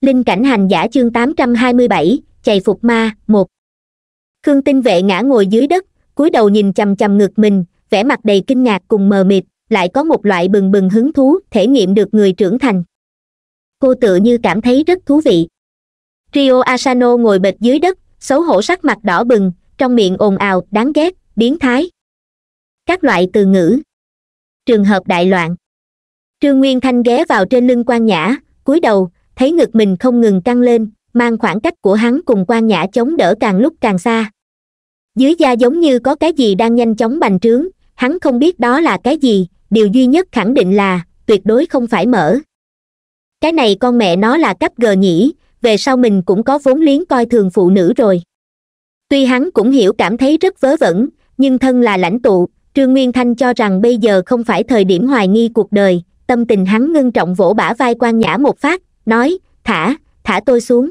linh cảnh hành giả chương 827, chày phục ma một khương tinh vệ ngã ngồi dưới đất cúi đầu nhìn chằm chằm ngực mình vẻ mặt đầy kinh ngạc cùng mờ mịt lại có một loại bừng bừng hứng thú thể nghiệm được người trưởng thành cô tự như cảm thấy rất thú vị rio asano ngồi bệt dưới đất xấu hổ sắc mặt đỏ bừng trong miệng ồn ào đáng ghét biến thái các loại từ ngữ trường hợp đại loạn trương nguyên thanh ghé vào trên lưng quan nhã cúi đầu thấy ngực mình không ngừng căng lên mang khoảng cách của hắn cùng quan nhã chống đỡ càng lúc càng xa dưới da giống như có cái gì đang nhanh chóng bành trướng hắn không biết đó là cái gì điều duy nhất khẳng định là tuyệt đối không phải mở cái này con mẹ nó là cấp gờ nhỉ về sau mình cũng có vốn liếng coi thường phụ nữ rồi tuy hắn cũng hiểu cảm thấy rất vớ vẩn nhưng thân là lãnh tụ trương nguyên thanh cho rằng bây giờ không phải thời điểm hoài nghi cuộc đời tâm tình hắn ngưng trọng vỗ bả vai quan nhã một phát nói thả thả tôi xuống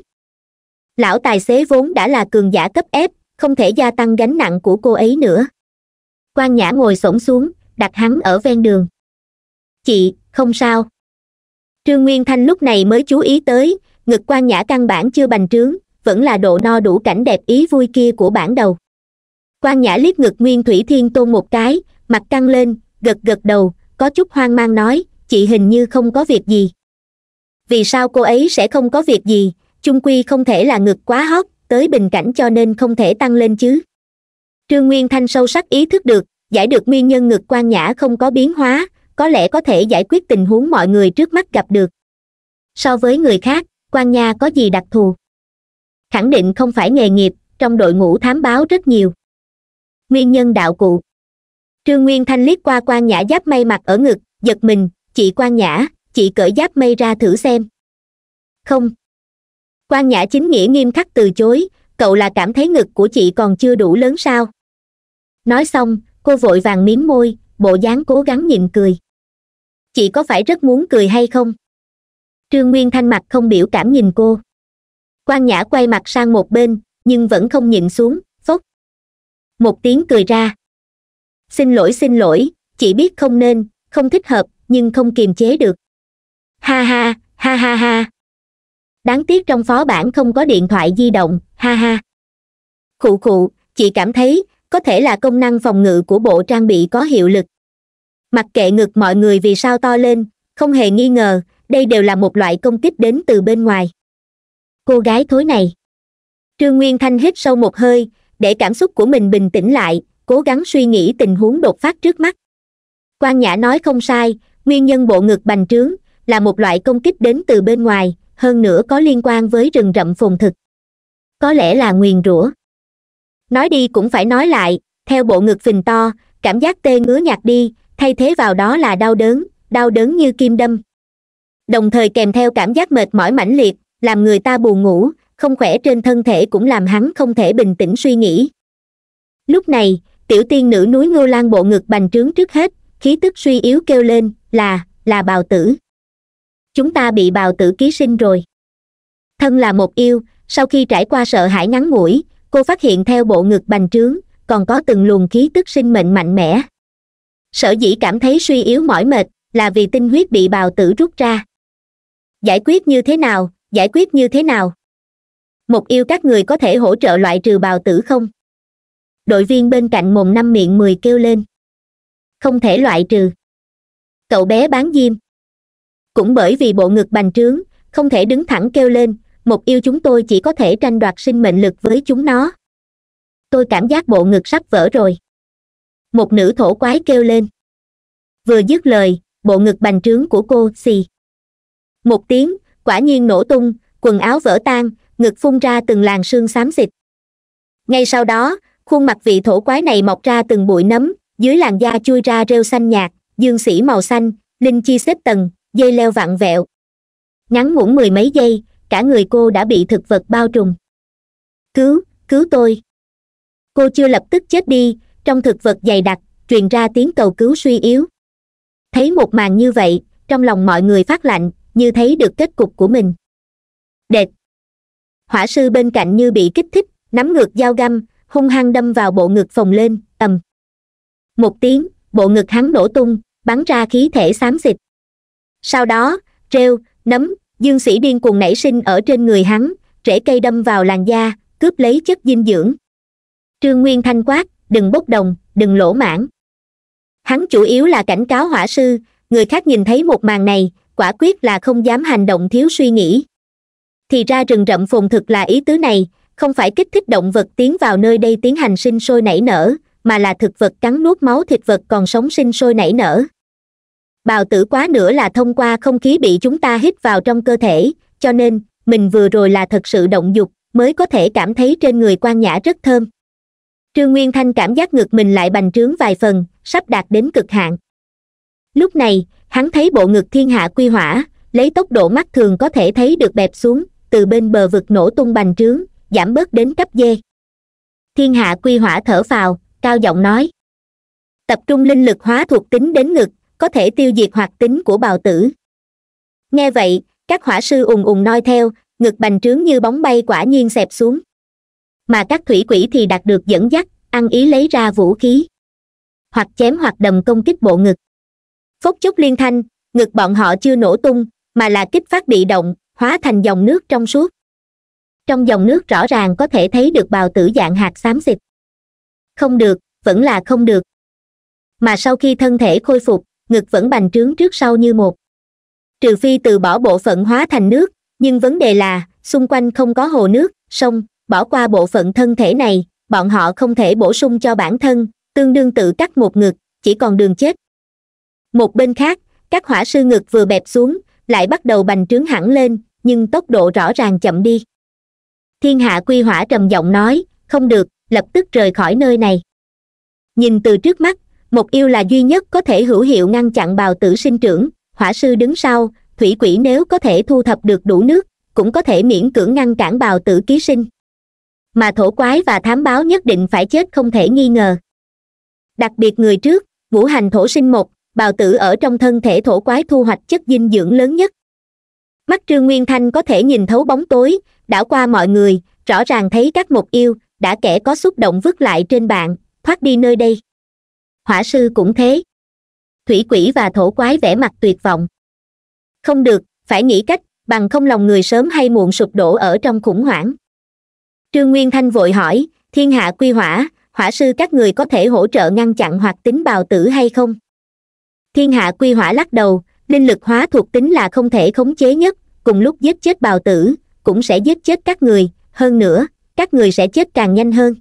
lão tài xế vốn đã là cường giả cấp ép không thể gia tăng gánh nặng của cô ấy nữa quan nhã ngồi xổm xuống đặt hắn ở ven đường chị không sao trương nguyên thanh lúc này mới chú ý tới ngực quan nhã căn bản chưa bành trướng vẫn là độ no đủ cảnh đẹp ý vui kia của bản đầu quan nhã liếc ngực nguyên thủy thiên tôn một cái mặt căng lên gật gật đầu có chút hoang mang nói chị hình như không có việc gì vì sao cô ấy sẽ không có việc gì chung quy không thể là ngực quá hót tới bình cảnh cho nên không thể tăng lên chứ trương nguyên thanh sâu sắc ý thức được giải được nguyên nhân ngực quan nhã không có biến hóa có lẽ có thể giải quyết tình huống mọi người trước mắt gặp được so với người khác quan nha có gì đặc thù khẳng định không phải nghề nghiệp trong đội ngũ thám báo rất nhiều nguyên nhân đạo cụ trương nguyên thanh liếc qua quan nhã giáp may mặt ở ngực giật mình chị quan nhã chị cởi giáp mây ra thử xem không quan nhã chính nghĩa nghiêm khắc từ chối cậu là cảm thấy ngực của chị còn chưa đủ lớn sao nói xong cô vội vàng miếm môi bộ dáng cố gắng nhịn cười chị có phải rất muốn cười hay không trương nguyên thanh mặt không biểu cảm nhìn cô quan nhã quay mặt sang một bên nhưng vẫn không nhịn xuống phốc một tiếng cười ra xin lỗi xin lỗi chị biết không nên không thích hợp nhưng không kiềm chế được ha ha ha ha ha đáng tiếc trong phó bản không có điện thoại di động ha ha khụ khụ chị cảm thấy có thể là công năng phòng ngự của bộ trang bị có hiệu lực mặc kệ ngực mọi người vì sao to lên không hề nghi ngờ đây đều là một loại công kích đến từ bên ngoài cô gái thối này trương nguyên thanh hít sâu một hơi để cảm xúc của mình bình tĩnh lại cố gắng suy nghĩ tình huống đột phát trước mắt quan nhã nói không sai nguyên nhân bộ ngực bành trướng là một loại công kích đến từ bên ngoài hơn nữa có liên quan với rừng rậm phồn thực có lẽ là nguyền rủa nói đi cũng phải nói lại theo bộ ngực phình to cảm giác tê ngứa nhạt đi thay thế vào đó là đau đớn đau đớn như kim đâm đồng thời kèm theo cảm giác mệt mỏi mãnh liệt làm người ta buồn ngủ không khỏe trên thân thể cũng làm hắn không thể bình tĩnh suy nghĩ lúc này tiểu tiên nữ núi ngô lan bộ ngực bành trướng trước hết khí tức suy yếu kêu lên là là bào tử chúng ta bị bào tử ký sinh rồi thân là một yêu sau khi trải qua sợ hãi ngắn ngủi cô phát hiện theo bộ ngực bành trướng còn có từng luồng khí tức sinh mệnh mạnh mẽ sở dĩ cảm thấy suy yếu mỏi mệt là vì tinh huyết bị bào tử rút ra giải quyết như thế nào giải quyết như thế nào một yêu các người có thể hỗ trợ loại trừ bào tử không đội viên bên cạnh mồm năm miệng mười kêu lên không thể loại trừ cậu bé bán diêm cũng bởi vì bộ ngực bành trướng không thể đứng thẳng kêu lên mục yêu chúng tôi chỉ có thể tranh đoạt sinh mệnh lực với chúng nó tôi cảm giác bộ ngực sắp vỡ rồi một nữ thổ quái kêu lên vừa dứt lời bộ ngực bành trướng của cô xì một tiếng quả nhiên nổ tung quần áo vỡ tan ngực phun ra từng làn sương xám xịt ngay sau đó khuôn mặt vị thổ quái này mọc ra từng bụi nấm dưới làn da chui ra rêu xanh nhạt dương sĩ màu xanh linh chi xếp tầng dây leo vặn vẹo ngắn ngủn mười mấy giây cả người cô đã bị thực vật bao trùm cứu cứu tôi cô chưa lập tức chết đi trong thực vật dày đặc truyền ra tiếng cầu cứu suy yếu thấy một màn như vậy trong lòng mọi người phát lạnh như thấy được kết cục của mình đệt hỏa sư bên cạnh như bị kích thích nắm ngược dao găm hung hăng đâm vào bộ ngực phồng lên ầm một tiếng bộ ngực hắn nổ tung bắn ra khí thể xám xịt sau đó rêu nấm dương sĩ điên cuồng nảy sinh ở trên người hắn rễ cây đâm vào làn da cướp lấy chất dinh dưỡng trương nguyên thanh quát đừng bốc đồng đừng lỗ mãn hắn chủ yếu là cảnh cáo hỏa sư người khác nhìn thấy một màn này quả quyết là không dám hành động thiếu suy nghĩ thì ra rừng rậm phồn thực là ý tứ này không phải kích thích động vật tiến vào nơi đây tiến hành sinh sôi nảy nở mà là thực vật cắn nuốt máu thịt vật còn sống sinh sôi nảy nở bào tử quá nữa là thông qua không khí bị chúng ta hít vào trong cơ thể cho nên mình vừa rồi là thật sự động dục mới có thể cảm thấy trên người quan nhã rất thơm trương nguyên thanh cảm giác ngực mình lại bành trướng vài phần sắp đạt đến cực hạn lúc này hắn thấy bộ ngực thiên hạ quy hỏa lấy tốc độ mắt thường có thể thấy được bẹp xuống từ bên bờ vực nổ tung bành trướng giảm bớt đến cấp dê thiên hạ quy hỏa thở phào cao giọng nói tập trung linh lực hóa thuộc tính đến ngực có thể tiêu diệt hoạt tính của bào tử nghe vậy các hỏa sư ùng ùng noi theo ngực bành trướng như bóng bay quả nhiên xẹp xuống mà các thủy quỷ thì đạt được dẫn dắt ăn ý lấy ra vũ khí hoặc chém hoặc đầm công kích bộ ngực phốc chốc liên thanh ngực bọn họ chưa nổ tung mà là kích phát bị động hóa thành dòng nước trong suốt trong dòng nước rõ ràng có thể thấy được bào tử dạng hạt xám xịt không được vẫn là không được mà sau khi thân thể khôi phục ngực vẫn bành trướng trước sau như một trừ phi từ bỏ bộ phận hóa thành nước nhưng vấn đề là xung quanh không có hồ nước sông bỏ qua bộ phận thân thể này bọn họ không thể bổ sung cho bản thân tương đương tự cắt một ngực chỉ còn đường chết một bên khác các hỏa sư ngực vừa bẹp xuống lại bắt đầu bành trướng hẳn lên nhưng tốc độ rõ ràng chậm đi thiên hạ quy hỏa trầm giọng nói không được lập tức rời khỏi nơi này nhìn từ trước mắt một yêu là duy nhất có thể hữu hiệu ngăn chặn bào tử sinh trưởng hỏa sư đứng sau thủy quỷ nếu có thể thu thập được đủ nước cũng có thể miễn cưỡng ngăn cản bào tử ký sinh mà thổ quái và thám báo nhất định phải chết không thể nghi ngờ đặc biệt người trước ngũ hành thổ sinh một bào tử ở trong thân thể thổ quái thu hoạch chất dinh dưỡng lớn nhất mắt trương nguyên thanh có thể nhìn thấu bóng tối đảo qua mọi người rõ ràng thấy các mục yêu đã kẻ có xúc động vứt lại trên bạn thoát đi nơi đây hỏa sư cũng thế thủy quỷ và thổ quái vẻ mặt tuyệt vọng không được phải nghĩ cách bằng không lòng người sớm hay muộn sụp đổ ở trong khủng hoảng trương nguyên thanh vội hỏi thiên hạ quy hỏa hỏa sư các người có thể hỗ trợ ngăn chặn hoặc tính bào tử hay không thiên hạ quy hỏa lắc đầu linh lực hóa thuộc tính là không thể khống chế nhất cùng lúc giết chết bào tử cũng sẽ giết chết các người hơn nữa các người sẽ chết càng nhanh hơn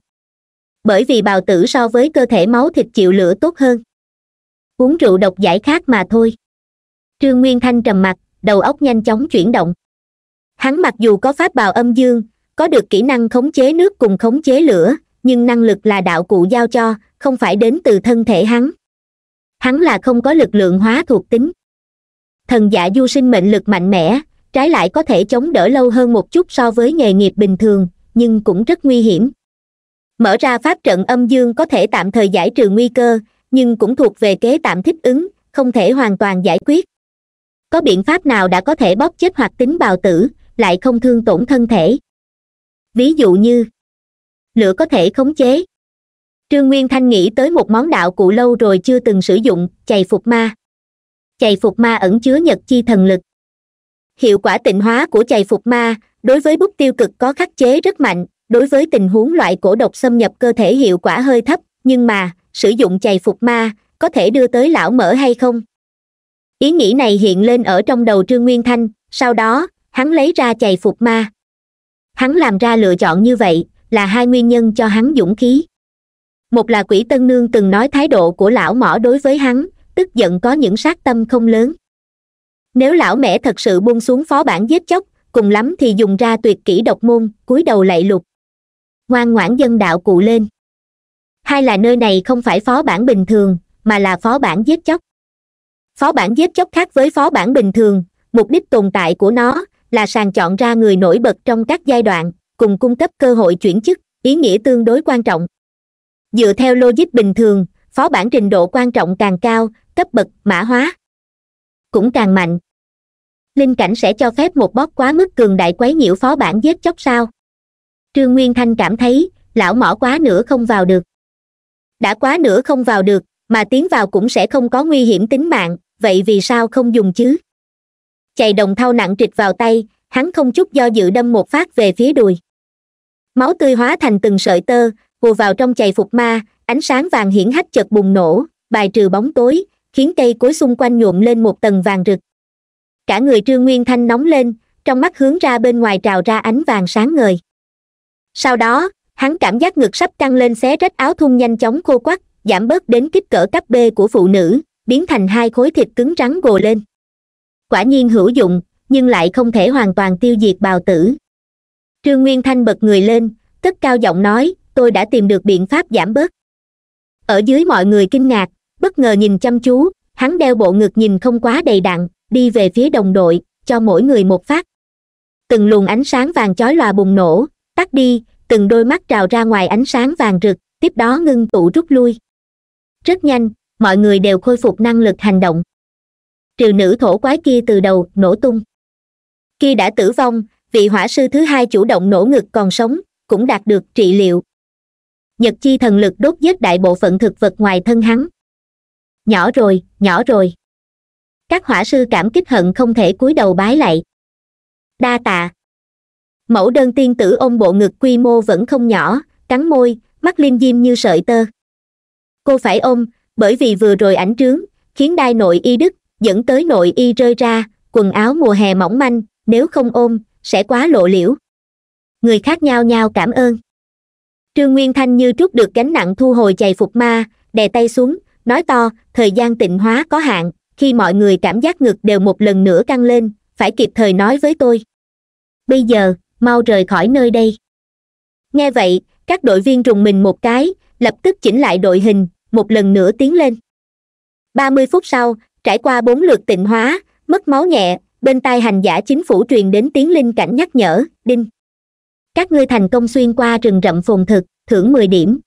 bởi vì bào tử so với cơ thể máu thịt chịu lửa tốt hơn uống rượu độc giải khát mà thôi trương nguyên thanh trầm mặt đầu óc nhanh chóng chuyển động hắn mặc dù có pháp bào âm dương có được kỹ năng khống chế nước cùng khống chế lửa nhưng năng lực là đạo cụ giao cho không phải đến từ thân thể hắn hắn là không có lực lượng hóa thuộc tính thần giả du sinh mệnh lực mạnh mẽ trái lại có thể chống đỡ lâu hơn một chút so với nghề nghiệp bình thường nhưng cũng rất nguy hiểm mở ra pháp trận âm dương có thể tạm thời giải trừ nguy cơ nhưng cũng thuộc về kế tạm thích ứng không thể hoàn toàn giải quyết có biện pháp nào đã có thể bóp chết hoặc tính bào tử lại không thương tổn thân thể ví dụ như lửa có thể khống chế trương nguyên thanh nghĩ tới một món đạo cụ lâu rồi chưa từng sử dụng chày phục ma chày phục ma ẩn chứa nhật chi thần lực hiệu quả tịnh hóa của chày phục ma đối với bút tiêu cực có khắc chế rất mạnh đối với tình huống loại cổ độc xâm nhập cơ thể hiệu quả hơi thấp nhưng mà sử dụng chày phục ma có thể đưa tới lão mở hay không ý nghĩ này hiện lên ở trong đầu trương nguyên thanh sau đó hắn lấy ra chày phục ma hắn làm ra lựa chọn như vậy là hai nguyên nhân cho hắn dũng khí một là quỷ tân nương từng nói thái độ của lão mỏ đối với hắn tức giận có những sát tâm không lớn nếu lão mẹ thật sự buông xuống phó bản giết chóc cùng lắm thì dùng ra tuyệt kỹ độc môn cúi đầu lạy lục ngoan ngoãn dân đạo cụ lên hai là nơi này không phải phó bản bình thường mà là phó bản giết chóc phó bản giết chóc khác với phó bản bình thường mục đích tồn tại của nó là sàng chọn ra người nổi bật trong các giai đoạn cùng cung cấp cơ hội chuyển chức ý nghĩa tương đối quan trọng dựa theo logic bình thường phó bản trình độ quan trọng càng cao cấp bậc mã hóa cũng càng mạnh linh cảnh sẽ cho phép một bóp quá mức cường đại quấy nhiễu phó bản giết chóc sao trương nguyên thanh cảm thấy lão mỏ quá nữa không vào được đã quá nữa không vào được mà tiến vào cũng sẽ không có nguy hiểm tính mạng vậy vì sao không dùng chứ chày đồng thau nặng trịch vào tay hắn không chút do dự đâm một phát về phía đùi máu tươi hóa thành từng sợi tơ hùa vào trong chày phục ma ánh sáng vàng hiển hách chật bùng nổ bài trừ bóng tối khiến cây cối xung quanh nhuộm lên một tầng vàng rực cả người trương nguyên thanh nóng lên trong mắt hướng ra bên ngoài trào ra ánh vàng sáng ngời sau đó hắn cảm giác ngực sắp căng lên xé rách áo thun nhanh chóng khô quắt giảm bớt đến kích cỡ cấp b của phụ nữ biến thành hai khối thịt cứng rắn gồ lên quả nhiên hữu dụng nhưng lại không thể hoàn toàn tiêu diệt bào tử trương nguyên thanh bật người lên cất cao giọng nói tôi đã tìm được biện pháp giảm bớt ở dưới mọi người kinh ngạc bất ngờ nhìn chăm chú hắn đeo bộ ngực nhìn không quá đầy đặn đi về phía đồng đội cho mỗi người một phát từng luồng ánh sáng vàng chói lòa bùng nổ tắt đi từng đôi mắt trào ra ngoài ánh sáng vàng rực tiếp đó ngưng tụ rút lui rất nhanh mọi người đều khôi phục năng lực hành động triều nữ thổ quái kia từ đầu nổ tung khi đã tử vong vị hỏa sư thứ hai chủ động nổ ngực còn sống cũng đạt được trị liệu nhật chi thần lực đốt giết đại bộ phận thực vật ngoài thân hắn nhỏ rồi nhỏ rồi các hỏa sư cảm kích hận không thể cúi đầu bái lạy đa tạ mẫu đơn tiên tử ôm bộ ngực quy mô vẫn không nhỏ cắn môi mắt liêm diêm như sợi tơ cô phải ôm bởi vì vừa rồi ảnh trướng khiến đai nội y đứt dẫn tới nội y rơi ra quần áo mùa hè mỏng manh nếu không ôm sẽ quá lộ liễu người khác nhau nhau cảm ơn trương nguyên thanh như trút được gánh nặng thu hồi chày phục ma đè tay xuống nói to thời gian tịnh hóa có hạn khi mọi người cảm giác ngực đều một lần nữa căng lên phải kịp thời nói với tôi bây giờ mau rời khỏi nơi đây nghe vậy các đội viên rùng mình một cái lập tức chỉnh lại đội hình một lần nữa tiến lên ba mươi phút sau trải qua bốn lượt tịnh hóa mất máu nhẹ bên tai hành giả chính phủ truyền đến tiếng linh cảnh nhắc nhở đinh các ngươi thành công xuyên qua rừng rậm phồn thực thưởng mười điểm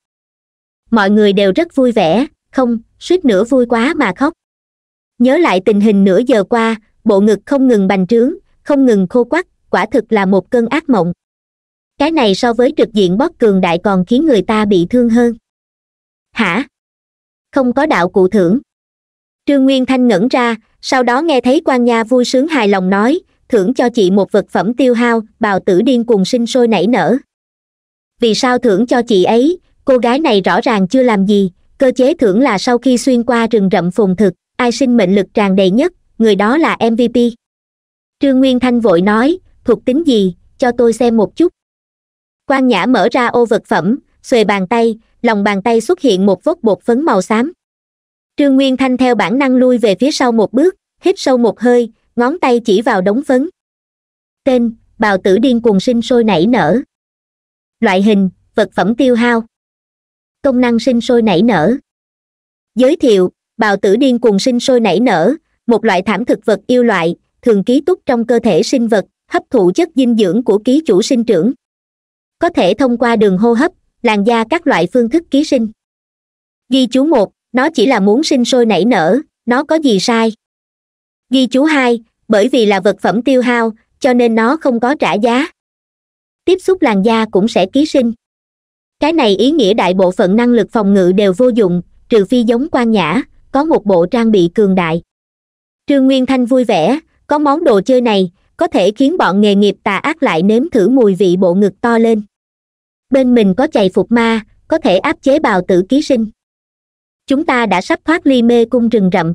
mọi người đều rất vui vẻ không suýt nữa vui quá mà khóc nhớ lại tình hình nửa giờ qua bộ ngực không ngừng bành trướng không ngừng khô quắt quả thực là một cơn ác mộng cái này so với trực diện bóp cường đại còn khiến người ta bị thương hơn hả không có đạo cụ thưởng trương nguyên thanh ngẩn ra sau đó nghe thấy quan nha vui sướng hài lòng nói thưởng cho chị một vật phẩm tiêu hao bào tử điên cùng sinh sôi nảy nở vì sao thưởng cho chị ấy cô gái này rõ ràng chưa làm gì cơ chế thưởng là sau khi xuyên qua rừng rậm phồn thực ai sinh mệnh lực tràn đầy nhất người đó là mvp trương nguyên thanh vội nói thuộc tính gì cho tôi xem một chút quan nhã mở ra ô vật phẩm xuề bàn tay lòng bàn tay xuất hiện một vốt bột phấn màu xám trương nguyên thanh theo bản năng lui về phía sau một bước hít sâu một hơi ngón tay chỉ vào đống phấn tên bào tử điên cuồng sinh sôi nảy nở loại hình vật phẩm tiêu hao công năng sinh sôi nảy nở giới thiệu bào tử điên cuồng sinh sôi nảy nở một loại thảm thực vật yêu loại thường ký túc trong cơ thể sinh vật hấp thụ chất dinh dưỡng của ký chủ sinh trưởng có thể thông qua đường hô hấp làn da các loại phương thức ký sinh ghi chú một nó chỉ là muốn sinh sôi nảy nở nó có gì sai ghi chú hai bởi vì là vật phẩm tiêu hao cho nên nó không có trả giá tiếp xúc làn da cũng sẽ ký sinh cái này ý nghĩa đại bộ phận năng lực phòng ngự đều vô dụng trừ phi giống quan nhã có một bộ trang bị cường đại trương nguyên thanh vui vẻ có món đồ chơi này có thể khiến bọn nghề nghiệp tà ác lại nếm thử mùi vị bộ ngực to lên bên mình có chày phục ma có thể áp chế bào tử ký sinh chúng ta đã sắp thoát ly mê cung rừng rậm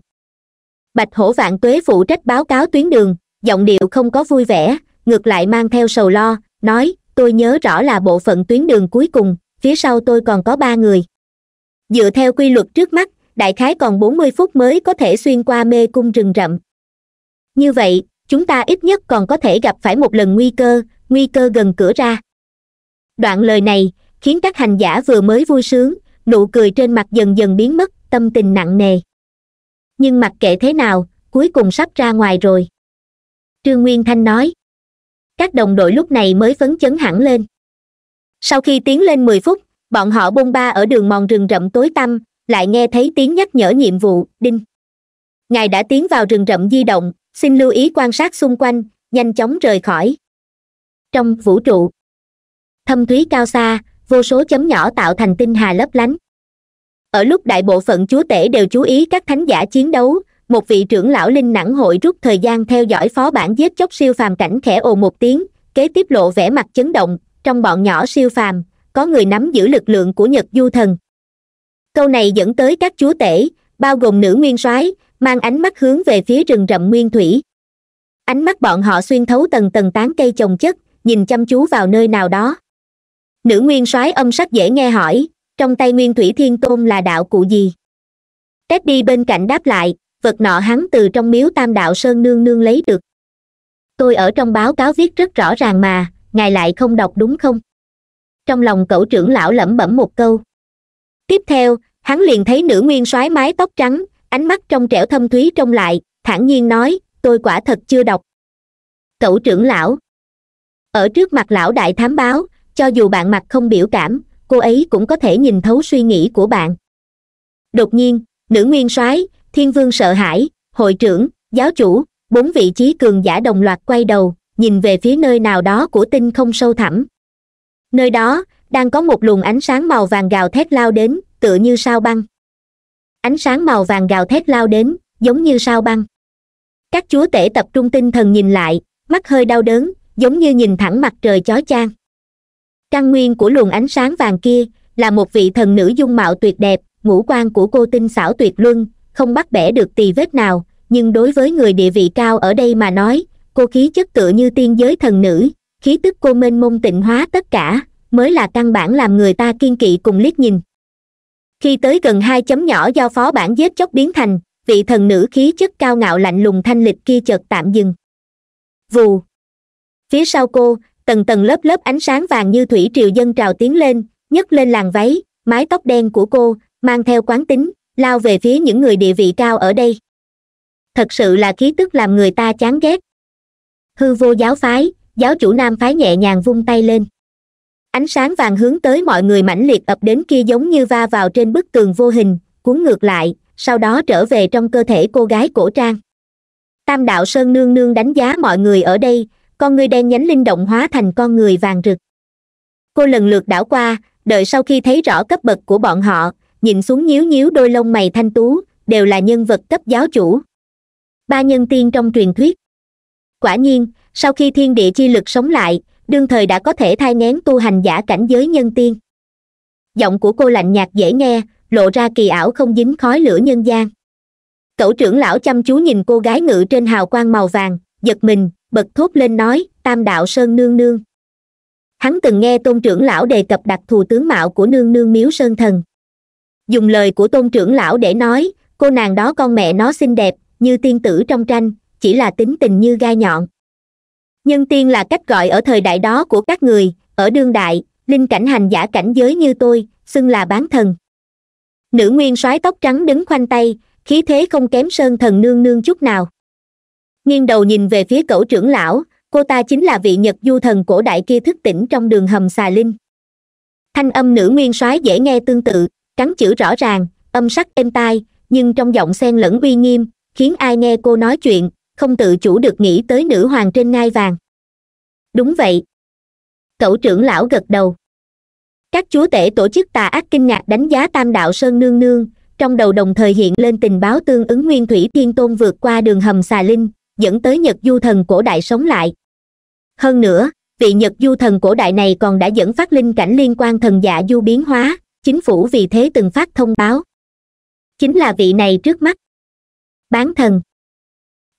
bạch hổ vạn tuế phụ trách báo cáo tuyến đường giọng điệu không có vui vẻ ngược lại mang theo sầu lo nói tôi nhớ rõ là bộ phận tuyến đường cuối cùng phía sau tôi còn có ba người dựa theo quy luật trước mắt đại khái còn bốn mươi phút mới có thể xuyên qua mê cung rừng rậm như vậy chúng ta ít nhất còn có thể gặp phải một lần nguy cơ nguy cơ gần cửa ra đoạn lời này khiến các hành giả vừa mới vui sướng nụ cười trên mặt dần dần biến mất tâm tình nặng nề nhưng mặc kệ thế nào cuối cùng sắp ra ngoài rồi trương nguyên thanh nói các đồng đội lúc này mới phấn chấn hẳn lên sau khi tiến lên mười phút bọn họ bôn ba ở đường mòn rừng rậm tối tăm lại nghe thấy tiếng nhắc nhở nhiệm vụ đinh ngài đã tiến vào rừng rậm di động xin lưu ý quan sát xung quanh nhanh chóng rời khỏi trong vũ trụ thâm thúy cao xa vô số chấm nhỏ tạo thành tinh hà lấp lánh ở lúc đại bộ phận chúa tể đều chú ý các thánh giả chiến đấu một vị trưởng lão linh nản hội rút thời gian theo dõi phó bản giết chóc siêu phàm cảnh khẽ ồ một tiếng kế tiếp lộ vẻ mặt chấn động trong bọn nhỏ siêu phàm có người nắm giữ lực lượng của nhật du thần câu này dẫn tới các chúa tể bao gồm nữ nguyên soái mang ánh mắt hướng về phía rừng rậm nguyên thủy ánh mắt bọn họ xuyên thấu tầng tầng tán cây chồng chất nhìn chăm chú vào nơi nào đó nữ nguyên soái âm sắc dễ nghe hỏi trong tay nguyên thủy thiên tôn là đạo cụ gì tét đi bên cạnh đáp lại vật nọ hắn từ trong miếu tam đạo sơn nương nương lấy được tôi ở trong báo cáo viết rất rõ ràng mà ngài lại không đọc đúng không trong lòng cậu trưởng lão lẩm bẩm một câu tiếp theo hắn liền thấy nữ nguyên soái mái tóc trắng ánh mắt trong trẻo thâm thúy trông lại thản nhiên nói tôi quả thật chưa đọc cậu trưởng lão ở trước mặt lão đại thám báo cho dù bạn mặt không biểu cảm cô ấy cũng có thể nhìn thấu suy nghĩ của bạn đột nhiên nữ nguyên soái thiên vương sợ hãi hội trưởng giáo chủ bốn vị trí cường giả đồng loạt quay đầu nhìn về phía nơi nào đó của tinh không sâu thẳm nơi đó đang có một luồng ánh sáng màu vàng gào thét lao đến tựa như sao băng ánh sáng màu vàng gào thét lao đến giống như sao băng các chúa tể tập trung tinh thần nhìn lại mắt hơi đau đớn giống như nhìn thẳng mặt trời chói chang căn nguyên của luồng ánh sáng vàng kia là một vị thần nữ dung mạo tuyệt đẹp ngũ quan của cô tinh xảo tuyệt luân không bắt bẻ được tì vết nào nhưng đối với người địa vị cao ở đây mà nói cô khí chất tựa như tiên giới thần nữ khí tức cô mênh mông tịnh hóa tất cả mới là căn bản làm người ta kiên kỵ cùng liếc nhìn khi tới gần hai chấm nhỏ do phó bản giết chóc biến thành vị thần nữ khí chất cao ngạo lạnh lùng thanh lịch kia chợt tạm dừng vù phía sau cô tầng tầng lớp lớp ánh sáng vàng như thủy triều dân trào tiến lên nhấc lên làn váy mái tóc đen của cô mang theo quán tính lao về phía những người địa vị cao ở đây thật sự là khí tức làm người ta chán ghét hư vô giáo phái giáo chủ nam phái nhẹ nhàng vung tay lên ánh sáng vàng hướng tới mọi người mãnh liệt ập đến kia giống như va vào trên bức tường vô hình cuốn ngược lại sau đó trở về trong cơ thể cô gái cổ trang tam đạo sơn nương nương đánh giá mọi người ở đây con người đen nhánh linh động hóa thành con người vàng rực cô lần lượt đảo qua đợi sau khi thấy rõ cấp bậc của bọn họ nhìn xuống nhíu nhíu đôi lông mày thanh tú đều là nhân vật cấp giáo chủ ba nhân tiên trong truyền thuyết quả nhiên sau khi thiên địa chi lực sống lại đương thời đã có thể thai ngén tu hành giả cảnh giới nhân tiên giọng của cô lạnh nhạt dễ nghe lộ ra kỳ ảo không dính khói lửa nhân gian cậu trưởng lão chăm chú nhìn cô gái ngự trên hào quang màu vàng giật mình bật thốt lên nói tam đạo sơn nương nương hắn từng nghe tôn trưởng lão đề cập đặc thù tướng mạo của nương nương miếu sơn thần dùng lời của tôn trưởng lão để nói cô nàng đó con mẹ nó xinh đẹp như tiên tử trong tranh chỉ là tính tình như gai nhọn nhân tiên là cách gọi ở thời đại đó của các người ở đương đại linh cảnh hành giả cảnh giới như tôi xưng là bán thần nữ nguyên soái tóc trắng đứng khoanh tay khí thế không kém sơn thần nương nương chút nào nghiêng đầu nhìn về phía cẩu trưởng lão cô ta chính là vị nhật du thần cổ đại kia thức tỉnh trong đường hầm xà linh thanh âm nữ nguyên soái dễ nghe tương tự cắn chữ rõ ràng âm sắc êm tai nhưng trong giọng xen lẫn uy nghiêm khiến ai nghe cô nói chuyện không tự chủ được nghĩ tới nữ hoàng trên ngai vàng đúng vậy cậu trưởng lão gật đầu các chúa tể tổ chức tà ác kinh ngạc đánh giá tam đạo sơn nương nương trong đầu đồng thời hiện lên tình báo tương ứng nguyên thủy thiên tôn vượt qua đường hầm xà linh dẫn tới nhật du thần cổ đại sống lại hơn nữa vị nhật du thần cổ đại này còn đã dẫn phát linh cảnh liên quan thần dạ du biến hóa chính phủ vì thế từng phát thông báo chính là vị này trước mắt bán thần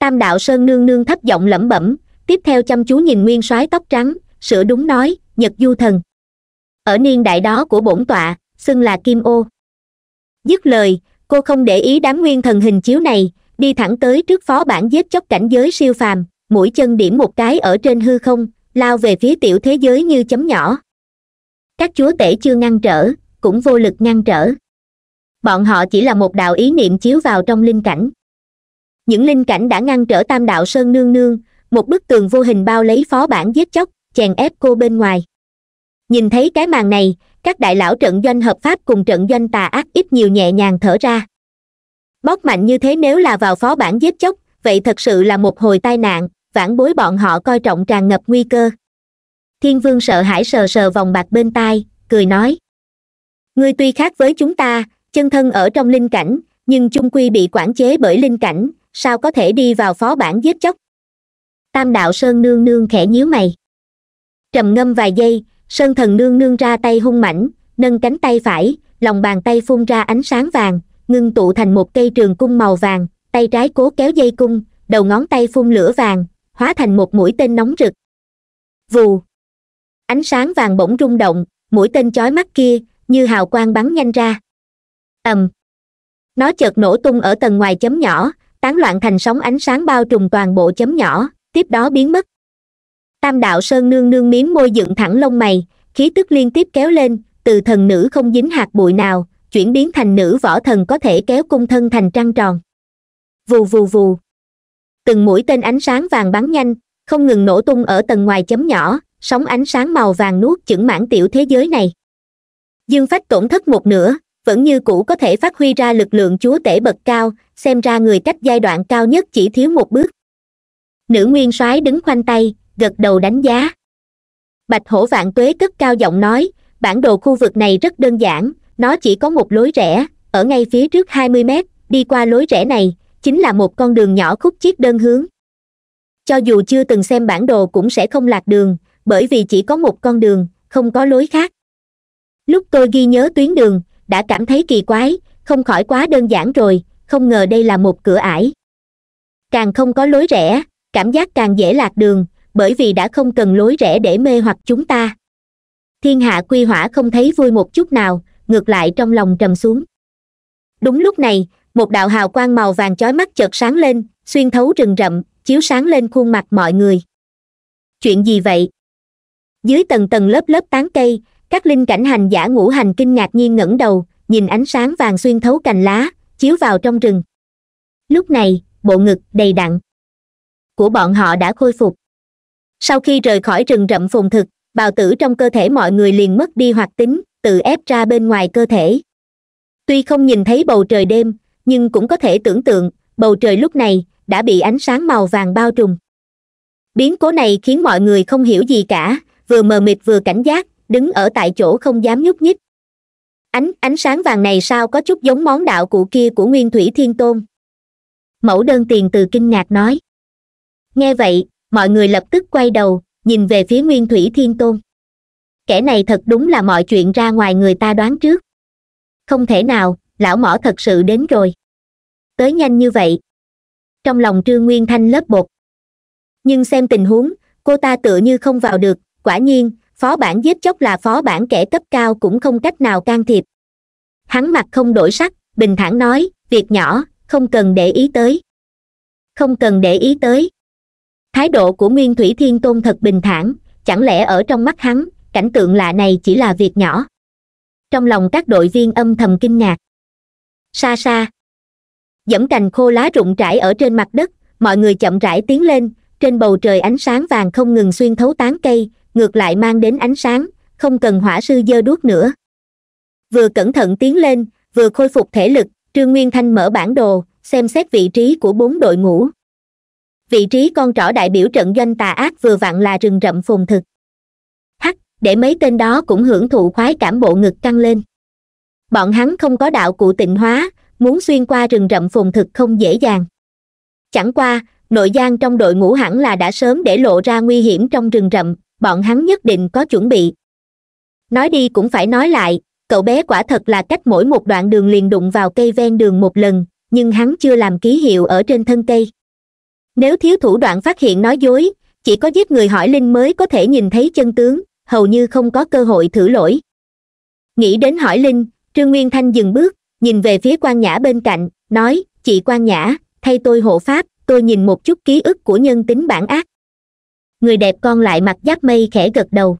tam đạo sơn nương nương thấp giọng lẩm bẩm tiếp theo chăm chú nhìn nguyên soái tóc trắng sửa đúng nói nhật du thần ở niên đại đó của bổn tọa xưng là kim ô dứt lời cô không để ý đám nguyên thần hình chiếu này đi thẳng tới trước phó bản giết chóc cảnh giới siêu phàm mũi chân điểm một cái ở trên hư không lao về phía tiểu thế giới như chấm nhỏ các chúa tể chưa ngăn trở cũng vô lực ngăn trở bọn họ chỉ là một đạo ý niệm chiếu vào trong linh cảnh những linh cảnh đã ngăn trở tam đạo sơn nương nương một bức tường vô hình bao lấy phó bản giết chóc chèn ép cô bên ngoài nhìn thấy cái màn này các đại lão trận doanh hợp pháp cùng trận doanh tà ác ít nhiều nhẹ nhàng thở ra bóp mạnh như thế nếu là vào phó bản giết chóc vậy thật sự là một hồi tai nạn vãn bối bọn họ coi trọng tràn ngập nguy cơ thiên vương sợ hãi sờ sờ vòng bạc bên tai cười nói ngươi tuy khác với chúng ta chân thân ở trong linh cảnh nhưng chung quy bị quản chế bởi linh cảnh sao có thể đi vào phó bản giết chóc tam đạo sơn nương nương khẽ nhíu mày trầm ngâm vài giây sơn thần nương nương ra tay hung mảnh nâng cánh tay phải lòng bàn tay phun ra ánh sáng vàng ngưng tụ thành một cây trường cung màu vàng tay trái cố kéo dây cung đầu ngón tay phun lửa vàng hóa thành một mũi tên nóng rực vù ánh sáng vàng bỗng rung động mũi tên chói mắt kia như hào quang bắn nhanh ra ầm nó chợt nổ tung ở tầng ngoài chấm nhỏ tán loạn thành sóng ánh sáng bao trùm toàn bộ chấm nhỏ tiếp đó biến mất tam đạo sơn nương nương miếng môi dựng thẳng lông mày khí tức liên tiếp kéo lên từ thần nữ không dính hạt bụi nào chuyển biến thành nữ võ thần có thể kéo cung thân thành trăng tròn vù vù vù từng mũi tên ánh sáng vàng bắn nhanh không ngừng nổ tung ở tầng ngoài chấm nhỏ sóng ánh sáng màu vàng nuốt chửng mảng tiểu thế giới này dương phách tổn thất một nửa vẫn như cũ có thể phát huy ra lực lượng chúa tể bậc cao xem ra người cách giai đoạn cao nhất chỉ thiếu một bước nữ nguyên soái đứng khoanh tay gật đầu đánh giá bạch hổ vạn tuế cất cao giọng nói bản đồ khu vực này rất đơn giản nó chỉ có một lối rẽ ở ngay phía trước hai mươi mét đi qua lối rẽ này chính là một con đường nhỏ khúc chiết đơn hướng cho dù chưa từng xem bản đồ cũng sẽ không lạc đường bởi vì chỉ có một con đường không có lối khác lúc tôi ghi nhớ tuyến đường đã cảm thấy kỳ quái không khỏi quá đơn giản rồi không ngờ đây là một cửa ải càng không có lối rẽ cảm giác càng dễ lạc đường bởi vì đã không cần lối rẽ để mê hoặc chúng ta thiên hạ quy hỏa không thấy vui một chút nào ngược lại trong lòng trầm xuống đúng lúc này một đạo hào quang màu vàng chói mắt chợt sáng lên xuyên thấu rừng rậm chiếu sáng lên khuôn mặt mọi người chuyện gì vậy dưới tầng tầng lớp lớp tán cây các linh cảnh hành giả ngũ hành kinh ngạc nhiên ngẩng đầu nhìn ánh sáng vàng xuyên thấu cành lá chiếu vào trong rừng lúc này bộ ngực đầy đặn của bọn họ đã khôi phục sau khi rời khỏi rừng rậm phồn thực bào tử trong cơ thể mọi người liền mất đi hoạt tính tự ép ra bên ngoài cơ thể tuy không nhìn thấy bầu trời đêm nhưng cũng có thể tưởng tượng bầu trời lúc này đã bị ánh sáng màu vàng bao trùm biến cố này khiến mọi người không hiểu gì cả vừa mờ mịt vừa cảnh giác đứng ở tại chỗ không dám nhúc nhích ánh ánh sáng vàng này sao có chút giống món đạo cụ kia của nguyên thủy thiên tôn mẫu đơn tiền từ kinh ngạc nói nghe vậy mọi người lập tức quay đầu nhìn về phía nguyên thủy thiên tôn kẻ này thật đúng là mọi chuyện ra ngoài người ta đoán trước không thể nào lão mỏ thật sự đến rồi tới nhanh như vậy trong lòng trương nguyên thanh lớp bột nhưng xem tình huống cô ta tựa như không vào được quả nhiên phó bản giết chóc là phó bản kẻ cấp cao cũng không cách nào can thiệp hắn mặt không đổi sắc bình thản nói việc nhỏ không cần để ý tới không cần để ý tới thái độ của nguyên thủy thiên tôn thật bình thản chẳng lẽ ở trong mắt hắn cảnh tượng lạ này chỉ là việc nhỏ trong lòng các đội viên âm thầm kinh ngạc xa xa dẫm cành khô lá rụng trải ở trên mặt đất mọi người chậm rãi tiến lên trên bầu trời ánh sáng vàng không ngừng xuyên thấu tán cây ngược lại mang đến ánh sáng không cần hỏa sư dơ đuốc nữa vừa cẩn thận tiến lên vừa khôi phục thể lực trương nguyên thanh mở bản đồ xem xét vị trí của bốn đội ngũ vị trí con trỏ đại biểu trận doanh tà ác vừa vặn là rừng rậm phồn thực hắc để mấy tên đó cũng hưởng thụ khoái cảm bộ ngực căng lên bọn hắn không có đạo cụ tịnh hóa muốn xuyên qua rừng rậm phồn thực không dễ dàng chẳng qua nội gian trong đội ngũ hẳn là đã sớm để lộ ra nguy hiểm trong rừng rậm bọn hắn nhất định có chuẩn bị nói đi cũng phải nói lại cậu bé quả thật là cách mỗi một đoạn đường liền đụng vào cây ven đường một lần nhưng hắn chưa làm ký hiệu ở trên thân cây nếu thiếu thủ đoạn phát hiện nói dối chỉ có giết người hỏi linh mới có thể nhìn thấy chân tướng hầu như không có cơ hội thử lỗi nghĩ đến hỏi linh trương nguyên thanh dừng bước nhìn về phía quan nhã bên cạnh nói chị quan nhã thay tôi hộ pháp tôi nhìn một chút ký ức của nhân tính bản ác người đẹp con lại mặt giáp mây khẽ gật đầu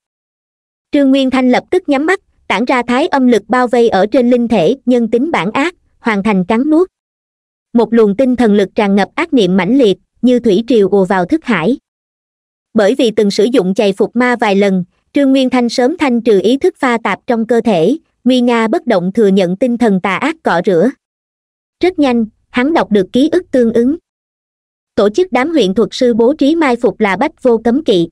trương nguyên thanh lập tức nhắm mắt tản ra thái âm lực bao vây ở trên linh thể nhân tính bản ác hoàn thành cắn nuốt một luồng tinh thần lực tràn ngập ác niệm mãnh liệt như thủy triều ùa vào thức hải bởi vì từng sử dụng chày phục ma vài lần trương nguyên thanh sớm thanh trừ ý thức pha tạp trong cơ thể nguy nga bất động thừa nhận tinh thần tà ác cọ rửa rất nhanh hắn đọc được ký ức tương ứng tổ chức đám huyện thuật sư bố trí mai phục là bách vô cấm kỵ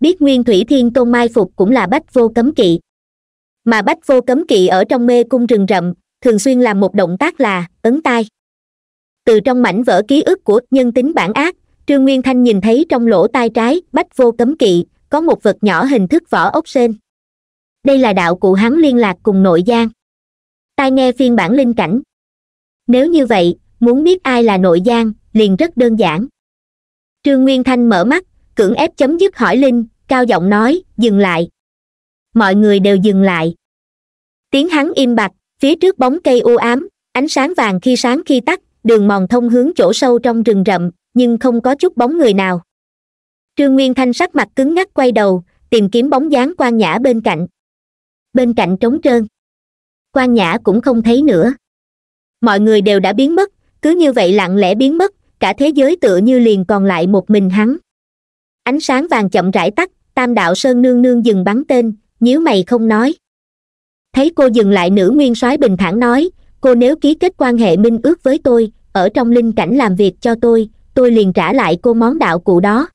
biết nguyên thủy thiên tôn mai phục cũng là bách vô cấm kỵ mà bách vô cấm kỵ ở trong mê cung rừng rậm thường xuyên làm một động tác là ấn tai từ trong mảnh vỡ ký ức của nhân tính bản ác trương nguyên thanh nhìn thấy trong lỗ tai trái bách vô cấm kỵ có một vật nhỏ hình thức vỏ ốc sên đây là đạo cụ hắn liên lạc cùng nội gian tai nghe phiên bản linh cảnh nếu như vậy muốn biết ai là nội gian liền rất đơn giản trương nguyên thanh mở mắt cưỡng ép chấm dứt hỏi linh cao giọng nói dừng lại mọi người đều dừng lại tiếng hắn im bặt phía trước bóng cây u ám ánh sáng vàng khi sáng khi tắt đường mòn thông hướng chỗ sâu trong rừng rậm nhưng không có chút bóng người nào trương nguyên thanh sắc mặt cứng ngắc quay đầu tìm kiếm bóng dáng quan nhã bên cạnh bên cạnh trống trơn quan nhã cũng không thấy nữa mọi người đều đã biến mất cứ như vậy lặng lẽ biến mất cả thế giới tựa như liền còn lại một mình hắn ánh sáng vàng chậm rãi tắt tam đạo sơn nương nương dừng bắn tên nhíu mày không nói thấy cô dừng lại nữ nguyên soái bình thản nói cô nếu ký kết quan hệ minh ước với tôi ở trong linh cảnh làm việc cho tôi tôi liền trả lại cô món đạo cụ đó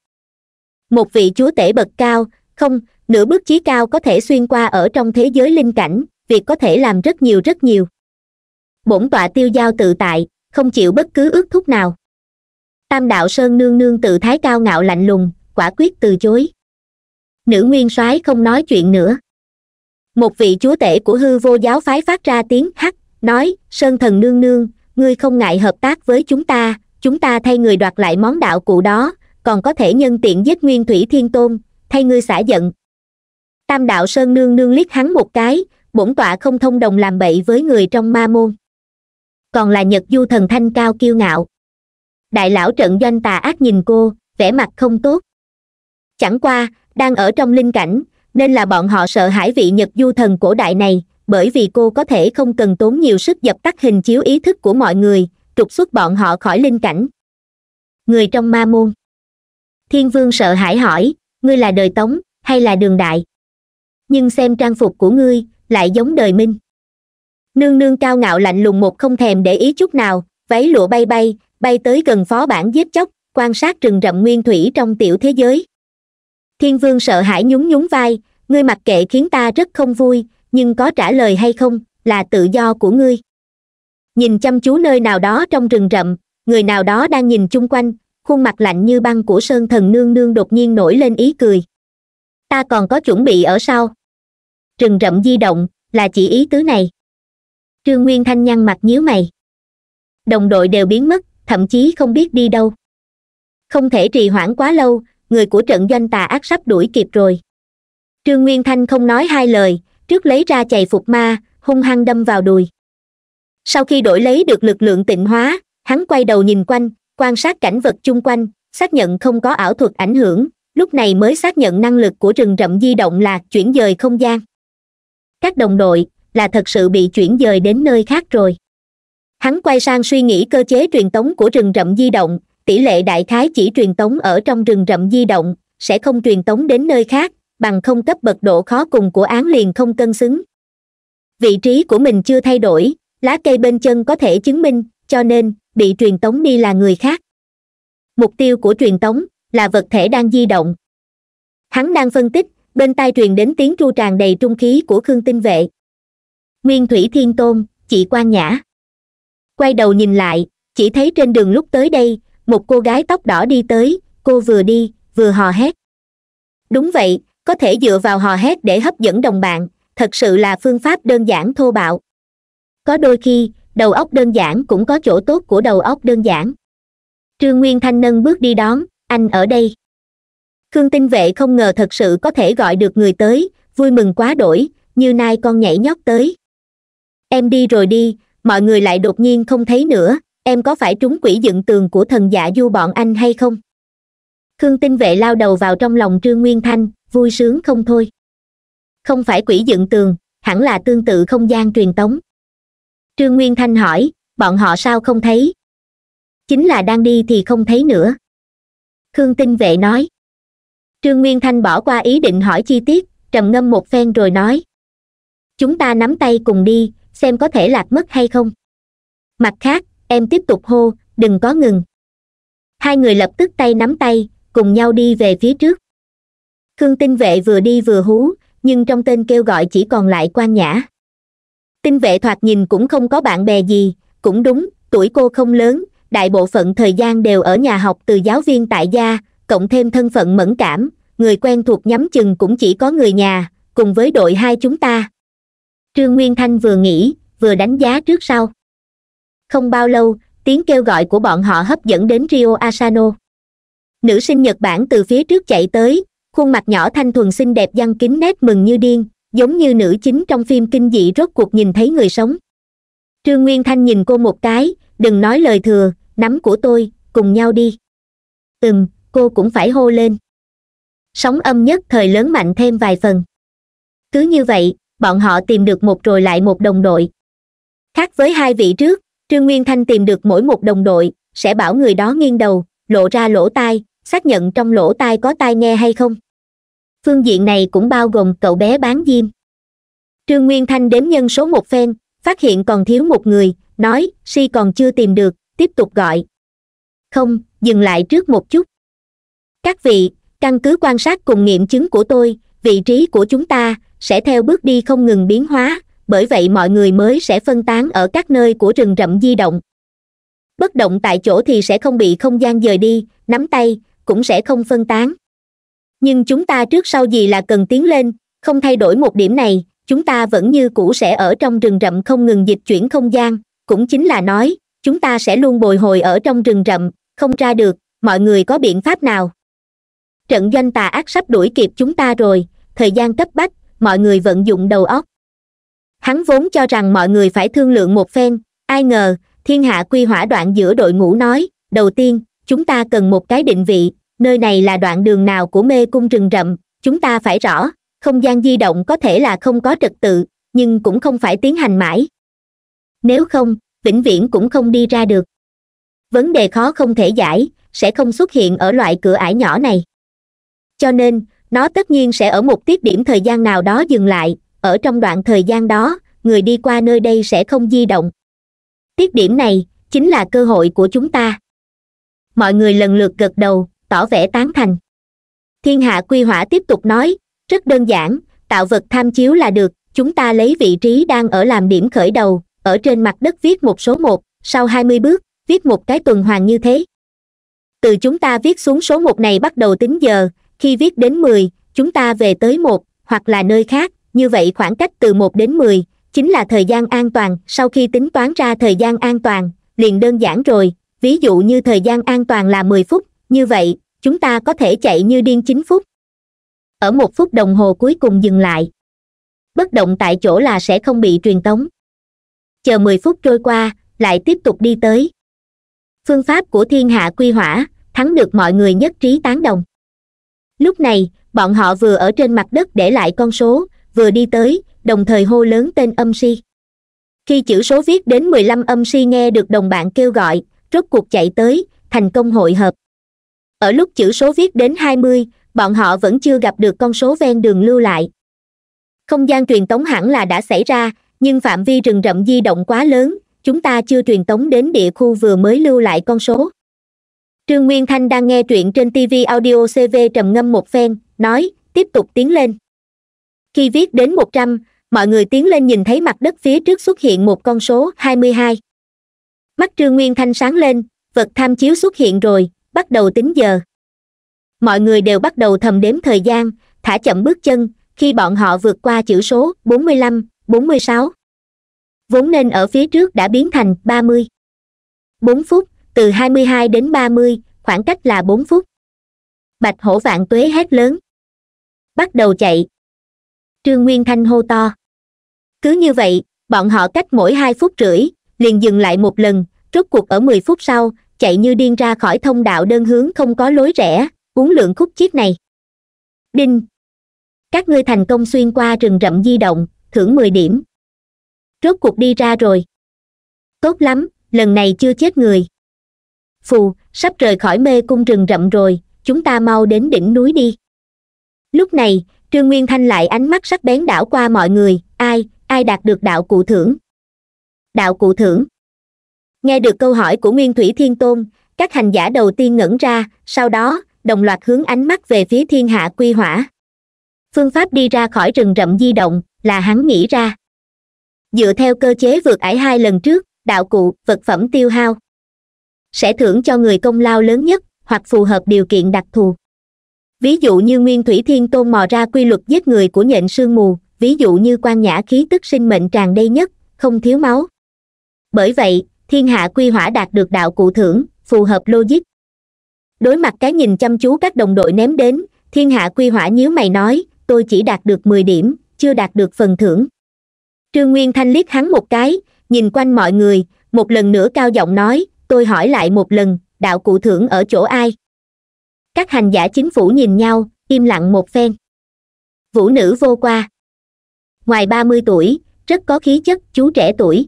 một vị chúa tể bậc cao không nửa bước chí cao có thể xuyên qua ở trong thế giới linh cảnh việc có thể làm rất nhiều rất nhiều bổn tọa tiêu giao tự tại không chịu bất cứ ước thúc nào tam đạo sơn nương nương tự thái cao ngạo lạnh lùng quả quyết từ chối nữ nguyên soái không nói chuyện nữa một vị chúa tể của hư vô giáo phái phát ra tiếng hắc nói sơn thần nương nương ngươi không ngại hợp tác với chúng ta chúng ta thay người đoạt lại món đạo cụ đó còn có thể nhân tiện giết nguyên thủy thiên tôn thay ngươi xả giận tam đạo sơn nương nương liếc hắn một cái bổn tọa không thông đồng làm bậy với người trong ma môn còn là nhật du thần thanh cao kiêu ngạo đại lão trận doanh tà ác nhìn cô vẻ mặt không tốt chẳng qua đang ở trong linh cảnh nên là bọn họ sợ hãi vị nhật du thần cổ đại này bởi vì cô có thể không cần tốn nhiều sức dập tắt hình chiếu ý thức của mọi người trục xuất bọn họ khỏi linh cảnh người trong ma môn thiên vương sợ hãi hỏi ngươi là đời tống hay là đường đại nhưng xem trang phục của ngươi lại giống đời minh nương nương cao ngạo lạnh lùng một không thèm để ý chút nào váy lụa bay bay bay tới gần phó bản giết chóc quan sát rừng rậm nguyên thủy trong tiểu thế giới thiên vương sợ hãi nhún nhún vai ngươi mặc kệ khiến ta rất không vui nhưng có trả lời hay không là tự do của ngươi nhìn chăm chú nơi nào đó trong rừng rậm người nào đó đang nhìn chung quanh khuôn mặt lạnh như băng của sơn thần nương nương đột nhiên nổi lên ý cười ta còn có chuẩn bị ở sau rừng rậm di động là chỉ ý tứ này trương nguyên thanh nhăn mặt nhíu mày đồng đội đều biến mất thậm chí không biết đi đâu không thể trì hoãn quá lâu người của trận doanh tà ác sắp đuổi kịp rồi trương nguyên thanh không nói hai lời trước lấy ra chày phục ma hung hăng đâm vào đùi sau khi đổi lấy được lực lượng tịnh hóa hắn quay đầu nhìn quanh quan sát cảnh vật chung quanh xác nhận không có ảo thuật ảnh hưởng lúc này mới xác nhận năng lực của rừng rậm di động là chuyển dời không gian các đồng đội là thật sự bị chuyển dời đến nơi khác rồi hắn quay sang suy nghĩ cơ chế truyền tống của rừng rậm di động tỷ lệ đại khái chỉ truyền tống ở trong rừng rậm di động sẽ không truyền tống đến nơi khác bằng không cấp bậc độ khó cùng của án liền không cân xứng vị trí của mình chưa thay đổi lá cây bên chân có thể chứng minh cho nên bị truyền tống đi là người khác mục tiêu của truyền tống là vật thể đang di động hắn đang phân tích bên tai truyền đến tiếng tru tràn đầy trung khí của khương tinh vệ nguyên thủy thiên tôn chị quan nhã quay đầu nhìn lại chỉ thấy trên đường lúc tới đây một cô gái tóc đỏ đi tới cô vừa đi vừa hò hét đúng vậy có thể dựa vào hò hét để hấp dẫn đồng bạn thật sự là phương pháp đơn giản thô bạo có đôi khi đầu óc đơn giản cũng có chỗ tốt của đầu óc đơn giản trương nguyên thanh nâng bước đi đón anh ở đây khương tinh vệ không ngờ thật sự có thể gọi được người tới vui mừng quá đổi như nay con nhảy nhót tới em đi rồi đi mọi người lại đột nhiên không thấy nữa em có phải trúng quỷ dựng tường của thần giả dạ du bọn anh hay không khương tinh vệ lao đầu vào trong lòng trương nguyên thanh vui sướng không thôi không phải quỷ dựng tường hẳn là tương tự không gian truyền tống trương nguyên thanh hỏi bọn họ sao không thấy chính là đang đi thì không thấy nữa khương tinh vệ nói trương nguyên thanh bỏ qua ý định hỏi chi tiết trầm ngâm một phen rồi nói chúng ta nắm tay cùng đi xem có thể lạc mất hay không mặt khác em tiếp tục hô đừng có ngừng hai người lập tức tay nắm tay cùng nhau đi về phía trước khương tinh vệ vừa đi vừa hú nhưng trong tên kêu gọi chỉ còn lại quan nhã tinh vệ thoạt nhìn cũng không có bạn bè gì cũng đúng tuổi cô không lớn đại bộ phận thời gian đều ở nhà học từ giáo viên tại gia cộng thêm thân phận mẫn cảm người quen thuộc nhắm chừng cũng chỉ có người nhà cùng với đội hai chúng ta trương nguyên thanh vừa nghĩ vừa đánh giá trước sau không bao lâu tiếng kêu gọi của bọn họ hấp dẫn đến rio asano nữ sinh nhật bản từ phía trước chạy tới khuôn mặt nhỏ thanh thuần xinh đẹp giăng kín nét mừng như điên giống như nữ chính trong phim kinh dị rốt cuộc nhìn thấy người sống trương nguyên thanh nhìn cô một cái đừng nói lời thừa nắm của tôi cùng nhau đi ừm cô cũng phải hô lên sóng âm nhất thời lớn mạnh thêm vài phần cứ như vậy bọn họ tìm được một rồi lại một đồng đội khác với hai vị trước trương nguyên thanh tìm được mỗi một đồng đội sẽ bảo người đó nghiêng đầu lộ ra lỗ tai xác nhận trong lỗ tai có tai nghe hay không phương diện này cũng bao gồm cậu bé bán diêm trương nguyên thanh đếm nhân số một phen phát hiện còn thiếu một người nói si còn chưa tìm được tiếp tục gọi không dừng lại trước một chút các vị căn cứ quan sát cùng nghiệm chứng của tôi vị trí của chúng ta sẽ theo bước đi không ngừng biến hóa bởi vậy mọi người mới sẽ phân tán ở các nơi của rừng rậm di động bất động tại chỗ thì sẽ không bị không gian dời đi nắm tay cũng sẽ không phân tán nhưng chúng ta trước sau gì là cần tiến lên không thay đổi một điểm này chúng ta vẫn như cũ sẽ ở trong rừng rậm không ngừng dịch chuyển không gian cũng chính là nói chúng ta sẽ luôn bồi hồi ở trong rừng rậm không ra được mọi người có biện pháp nào trận doanh tà ác sắp đuổi kịp chúng ta rồi thời gian cấp bách mọi người vận dụng đầu óc hắn vốn cho rằng mọi người phải thương lượng một phen ai ngờ thiên hạ quy hỏa đoạn giữa đội ngũ nói đầu tiên chúng ta cần một cái định vị nơi này là đoạn đường nào của mê cung rừng rậm chúng ta phải rõ không gian di động có thể là không có trật tự nhưng cũng không phải tiến hành mãi nếu không vĩnh viễn cũng không đi ra được vấn đề khó không thể giải sẽ không xuất hiện ở loại cửa ải nhỏ này cho nên nó tất nhiên sẽ ở một tiết điểm thời gian nào đó dừng lại ở trong đoạn thời gian đó người đi qua nơi đây sẽ không di động tiết điểm này chính là cơ hội của chúng ta mọi người lần lượt gật đầu tỏ vẻ tán thành thiên hạ quy hỏa tiếp tục nói rất đơn giản tạo vật tham chiếu là được chúng ta lấy vị trí đang ở làm điểm khởi đầu ở trên mặt đất viết một số một sau hai mươi bước viết một cái tuần hoàn như thế từ chúng ta viết xuống số một này bắt đầu tính giờ khi viết đến mười chúng ta về tới một hoặc là nơi khác như vậy khoảng cách từ một đến mười chính là thời gian an toàn sau khi tính toán ra thời gian an toàn liền đơn giản rồi ví dụ như thời gian an toàn là mười phút như vậy chúng ta có thể chạy như điên chín phút ở một phút đồng hồ cuối cùng dừng lại bất động tại chỗ là sẽ không bị truyền tống chờ mười phút trôi qua lại tiếp tục đi tới phương pháp của thiên hạ quy hỏa thắng được mọi người nhất trí tán đồng lúc này bọn họ vừa ở trên mặt đất để lại con số vừa đi tới đồng thời hô lớn tên âm si khi chữ số viết đến mười lăm âm si nghe được đồng bạn kêu gọi rốt cuộc chạy tới thành công hội hợp ở lúc chữ số viết đến hai mươi bọn họ vẫn chưa gặp được con số ven đường lưu lại không gian truyền tống hẳn là đã xảy ra nhưng phạm vi rừng rậm di động quá lớn chúng ta chưa truyền tống đến địa khu vừa mới lưu lại con số trương nguyên thanh đang nghe truyện trên tv audio cv trầm ngâm một phen nói tiếp tục tiến lên khi viết đến một trăm mọi người tiến lên nhìn thấy mặt đất phía trước xuất hiện một con số hai mươi hai mắt trương nguyên thanh sáng lên vật tham chiếu xuất hiện rồi bắt đầu tính giờ mọi người đều bắt đầu thầm đếm thời gian thả chậm bước chân khi bọn họ vượt qua chữ số bốn mươi lăm bốn mươi sáu vốn nên ở phía trước đã biến thành ba mươi bốn phút từ 22 đến 30, khoảng cách là 4 phút bạch hổ vạn tuế hét lớn bắt đầu chạy trương nguyên thanh hô to cứ như vậy bọn họ cách mỗi hai phút rưỡi liền dừng lại một lần rốt cuộc ở mười phút sau chạy như điên ra khỏi thông đạo đơn hướng không có lối rẽ uống lượng khúc chiếc này đinh các ngươi thành công xuyên qua rừng rậm di động thưởng mười điểm rốt cuộc đi ra rồi tốt lắm lần này chưa chết người phù sắp rời khỏi mê cung rừng rậm rồi chúng ta mau đến đỉnh núi đi lúc này trương nguyên thanh lại ánh mắt sắc bén đảo qua mọi người ai ai đạt được đạo cụ thưởng đạo cụ thưởng nghe được câu hỏi của nguyên thủy thiên tôn các hành giả đầu tiên ngẩn ra sau đó đồng loạt hướng ánh mắt về phía thiên hạ quy hỏa phương pháp đi ra khỏi rừng rậm di động là hắn nghĩ ra dựa theo cơ chế vượt ải hai lần trước đạo cụ vật phẩm tiêu hao sẽ thưởng cho người công lao lớn nhất hoặc phù hợp điều kiện đặc thù ví dụ như nguyên thủy thiên tôn mò ra quy luật giết người của nhện sương mù ví dụ như quan nhã khí tức sinh mệnh tràn đầy nhất không thiếu máu bởi vậy thiên hạ quy hỏa đạt được đạo cụ thưởng phù hợp logic đối mặt cái nhìn chăm chú các đồng đội ném đến thiên hạ quy hỏa nhíu mày nói tôi chỉ đạt được mười điểm chưa đạt được phần thưởng trương nguyên thanh liếc hắn một cái nhìn quanh mọi người một lần nữa cao giọng nói tôi hỏi lại một lần đạo cụ thưởng ở chỗ ai các hành giả chính phủ nhìn nhau im lặng một phen vũ nữ vô qua ngoài ba mươi tuổi rất có khí chất chú trẻ tuổi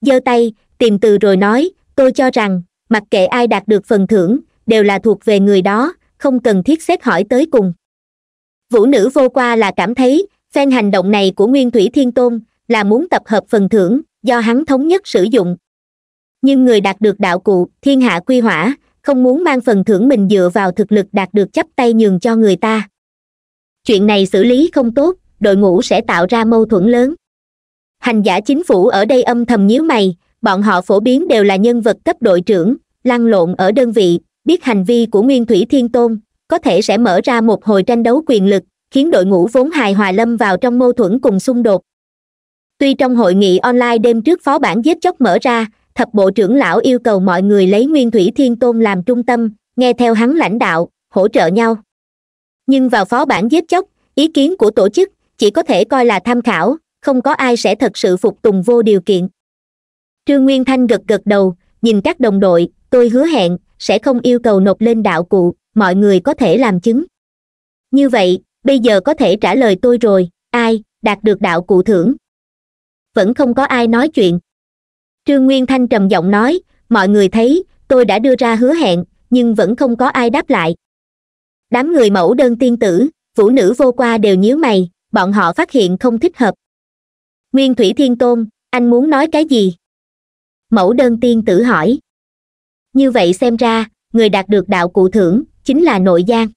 giơ tay tìm từ rồi nói tôi cho rằng mặc kệ ai đạt được phần thưởng đều là thuộc về người đó không cần thiết xét hỏi tới cùng vũ nữ vô qua là cảm thấy phen hành động này của nguyên thủy thiên tôn là muốn tập hợp phần thưởng do hắn thống nhất sử dụng nhưng người đạt được đạo cụ thiên hạ quy hỏa không muốn mang phần thưởng mình dựa vào thực lực đạt được chấp tay nhường cho người ta chuyện này xử lý không tốt đội ngũ sẽ tạo ra mâu thuẫn lớn hành giả chính phủ ở đây âm thầm nhíu mày bọn họ phổ biến đều là nhân vật cấp đội trưởng lăn lộn ở đơn vị biết hành vi của nguyên thủy thiên tôn có thể sẽ mở ra một hồi tranh đấu quyền lực khiến đội ngũ vốn hài hòa lâm vào trong mâu thuẫn cùng xung đột tuy trong hội nghị online đêm trước phó bản giết chóc mở ra thập bộ trưởng lão yêu cầu mọi người lấy nguyên thủy thiên tôn làm trung tâm nghe theo hắn lãnh đạo hỗ trợ nhau nhưng vào phó bản giết chóc ý kiến của tổ chức chỉ có thể coi là tham khảo không có ai sẽ thật sự phục tùng vô điều kiện trương nguyên thanh gật gật đầu nhìn các đồng đội tôi hứa hẹn sẽ không yêu cầu nộp lên đạo cụ mọi người có thể làm chứng như vậy bây giờ có thể trả lời tôi rồi ai đạt được đạo cụ thưởng vẫn không có ai nói chuyện trương nguyên thanh trầm giọng nói mọi người thấy tôi đã đưa ra hứa hẹn nhưng vẫn không có ai đáp lại đám người mẫu đơn tiên tử vũ nữ vô qua đều nhíu mày bọn họ phát hiện không thích hợp nguyên thủy thiên tôn anh muốn nói cái gì mẫu đơn tiên tử hỏi như vậy xem ra người đạt được đạo cụ thưởng chính là nội giang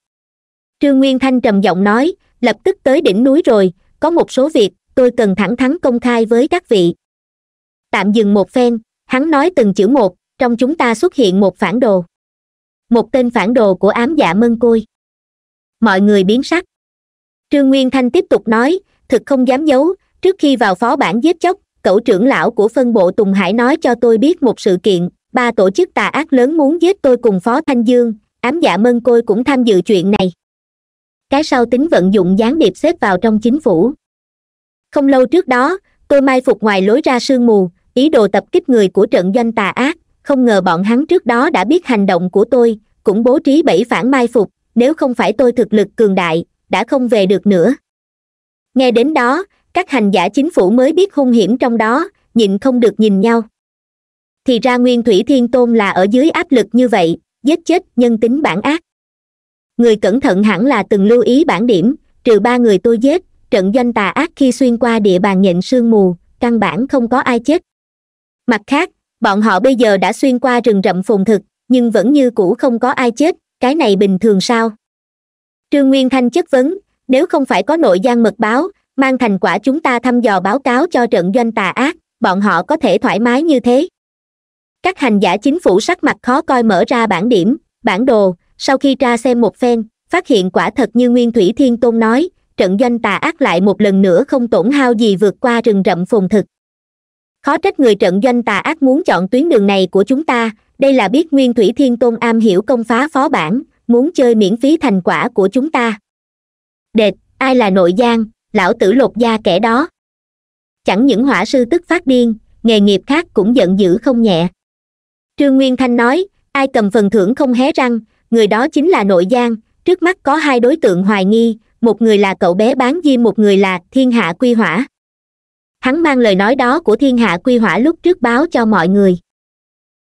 trương nguyên thanh trầm giọng nói lập tức tới đỉnh núi rồi có một số việc tôi cần thẳng thắn công khai với các vị tạm dừng một phen hắn nói từng chữ một trong chúng ta xuất hiện một phản đồ một tên phản đồ của ám dạ mân côi mọi người biến sắc trương nguyên thanh tiếp tục nói thực không dám giấu trước khi vào phó bản giết chóc cậu trưởng lão của phân bộ tùng hải nói cho tôi biết một sự kiện ba tổ chức tà ác lớn muốn giết tôi cùng phó thanh dương ám dạ mân côi cũng tham dự chuyện này cái sau tính vận dụng gián điệp xếp vào trong chính phủ không lâu trước đó tôi mai phục ngoài lối ra sương mù ý đồ tập kích người của trận doanh tà ác không ngờ bọn hắn trước đó đã biết hành động của tôi cũng bố trí bảy phản mai phục nếu không phải tôi thực lực cường đại đã không về được nữa nghe đến đó các hành giả chính phủ mới biết hung hiểm trong đó nhịn không được nhìn nhau thì ra nguyên thủy thiên tôn là ở dưới áp lực như vậy giết chết nhân tính bản ác người cẩn thận hẳn là từng lưu ý bản điểm trừ ba người tôi giết trận doanh tà ác khi xuyên qua địa bàn nhện sương mù căn bản không có ai chết mặt khác bọn họ bây giờ đã xuyên qua rừng rậm phồn thực nhưng vẫn như cũ không có ai chết cái này bình thường sao trương nguyên thanh chất vấn nếu không phải có nội gian mật báo mang thành quả chúng ta thăm dò báo cáo cho trận doanh tà ác bọn họ có thể thoải mái như thế các hành giả chính phủ sắc mặt khó coi mở ra bản điểm bản đồ sau khi tra xem một phen phát hiện quả thật như nguyên thủy thiên tôn nói trận doanh tà ác lại một lần nữa không tổn hao gì vượt qua rừng rậm phồn thực khó trách người trận doanh tà ác muốn chọn tuyến đường này của chúng ta đây là biết nguyên thủy thiên tôn am hiểu công phá phó bản muốn chơi miễn phí thành quả của chúng ta đệt ai là nội gian lão tử lột da kẻ đó chẳng những hỏa sư tức phát điên nghề nghiệp khác cũng giận dữ không nhẹ trương nguyên thanh nói ai cầm phần thưởng không hé răng người đó chính là nội gian trước mắt có hai đối tượng hoài nghi một người là cậu bé bán diêm một người là thiên hạ quy hỏa hắn mang lời nói đó của thiên hạ quy hỏa lúc trước báo cho mọi người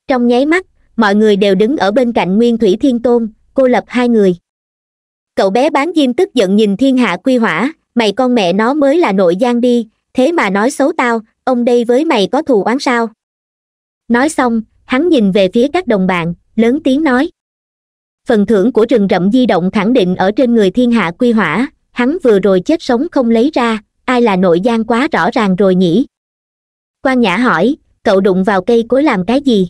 trong nháy mắt mọi người đều đứng ở bên cạnh nguyên thủy thiên tôn cô lập hai người cậu bé bán diêm tức giận nhìn thiên hạ quy hỏa mày con mẹ nó mới là nội gian đi thế mà nói xấu tao ông đây với mày có thù oán sao nói xong hắn nhìn về phía các đồng bạn lớn tiếng nói phần thưởng của rừng rậm di động khẳng định ở trên người thiên hạ quy hỏa hắn vừa rồi chết sống không lấy ra ai là nội gian quá rõ ràng rồi nhỉ quan nhã hỏi cậu đụng vào cây cối làm cái gì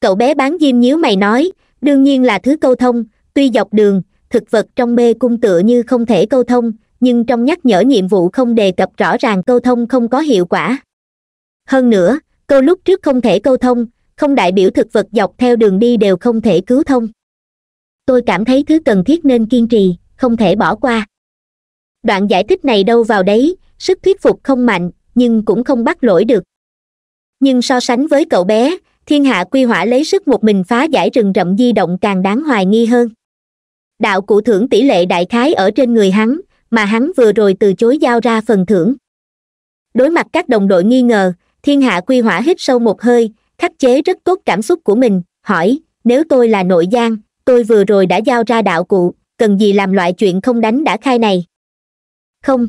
cậu bé bán diêm nhíu mày nói đương nhiên là thứ câu thông tuy dọc đường thực vật trong mê cung tựa như không thể câu thông nhưng trong nhắc nhở nhiệm vụ không đề cập rõ ràng câu thông không có hiệu quả hơn nữa câu lúc trước không thể câu thông không đại biểu thực vật dọc theo đường đi đều không thể cứu thông tôi cảm thấy thứ cần thiết nên kiên trì không thể bỏ qua đoạn giải thích này đâu vào đấy sức thuyết phục không mạnh nhưng cũng không bắt lỗi được nhưng so sánh với cậu bé thiên hạ quy hỏa lấy sức một mình phá giải rừng rậm di động càng đáng hoài nghi hơn đạo cụ thưởng tỷ lệ đại khái ở trên người hắn mà hắn vừa rồi từ chối giao ra phần thưởng đối mặt các đồng đội nghi ngờ thiên hạ quy hỏa hít sâu một hơi khắc chế rất tốt cảm xúc của mình hỏi nếu tôi là nội giang tôi vừa rồi đã giao ra đạo cụ cần gì làm loại chuyện không đánh đã khai này không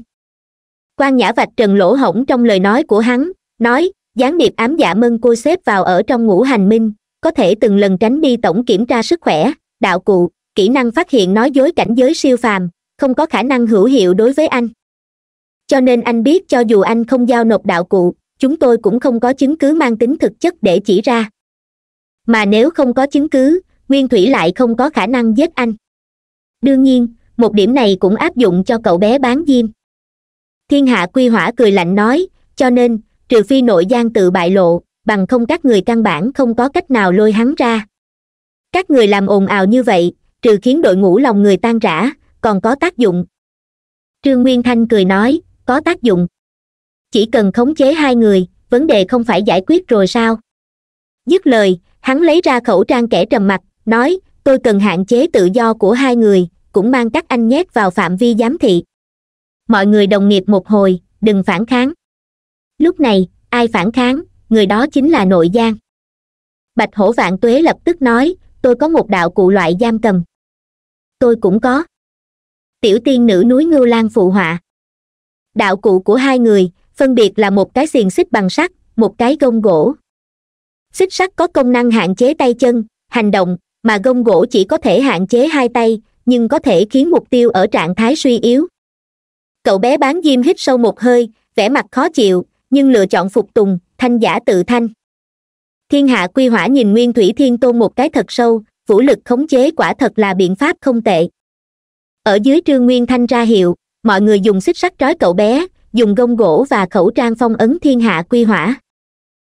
quan nhã vạch trần lỗ hổng trong lời nói của hắn nói gián điệp ám dạ mân cô xếp vào ở trong ngũ hành minh có thể từng lần tránh đi tổng kiểm tra sức khỏe đạo cụ kỹ năng phát hiện nói dối cảnh giới siêu phàm không có khả năng hữu hiệu đối với anh cho nên anh biết cho dù anh không giao nộp đạo cụ chúng tôi cũng không có chứng cứ mang tính thực chất để chỉ ra mà nếu không có chứng cứ nguyên thủy lại không có khả năng giết anh đương nhiên một điểm này cũng áp dụng cho cậu bé bán diêm thiên hạ quy hỏa cười lạnh nói cho nên trừ phi nội gian tự bại lộ bằng không các người căn bản không có cách nào lôi hắn ra các người làm ồn ào như vậy trừ khiến đội ngũ lòng người tan rã còn có tác dụng trương nguyên thanh cười nói có tác dụng chỉ cần khống chế hai người vấn đề không phải giải quyết rồi sao dứt lời hắn lấy ra khẩu trang kẻ trầm mặt nói tôi cần hạn chế tự do của hai người cũng mang các anh nhét vào phạm vi giám thị mọi người đồng nghiệp một hồi đừng phản kháng lúc này ai phản kháng người đó chính là nội giang bạch hổ vạn tuế lập tức nói tôi có một đạo cụ loại giam cầm tôi cũng có tiểu tiên nữ núi ngưu lan phụ họa đạo cụ của hai người phân biệt là một cái xiềng xích bằng sắt một cái gông gỗ xích sắt có công năng hạn chế tay chân hành động mà gông gỗ chỉ có thể hạn chế hai tay nhưng có thể khiến mục tiêu ở trạng thái suy yếu cậu bé bán diêm hít sâu một hơi vẻ mặt khó chịu nhưng lựa chọn phục tùng thanh giả tự thanh thiên hạ quy hỏa nhìn nguyên thủy thiên tôn một cái thật sâu vũ lực khống chế quả thật là biện pháp không tệ ở dưới trương nguyên thanh ra hiệu mọi người dùng xích sắt trói cậu bé dùng gông gỗ và khẩu trang phong ấn thiên hạ quy hỏa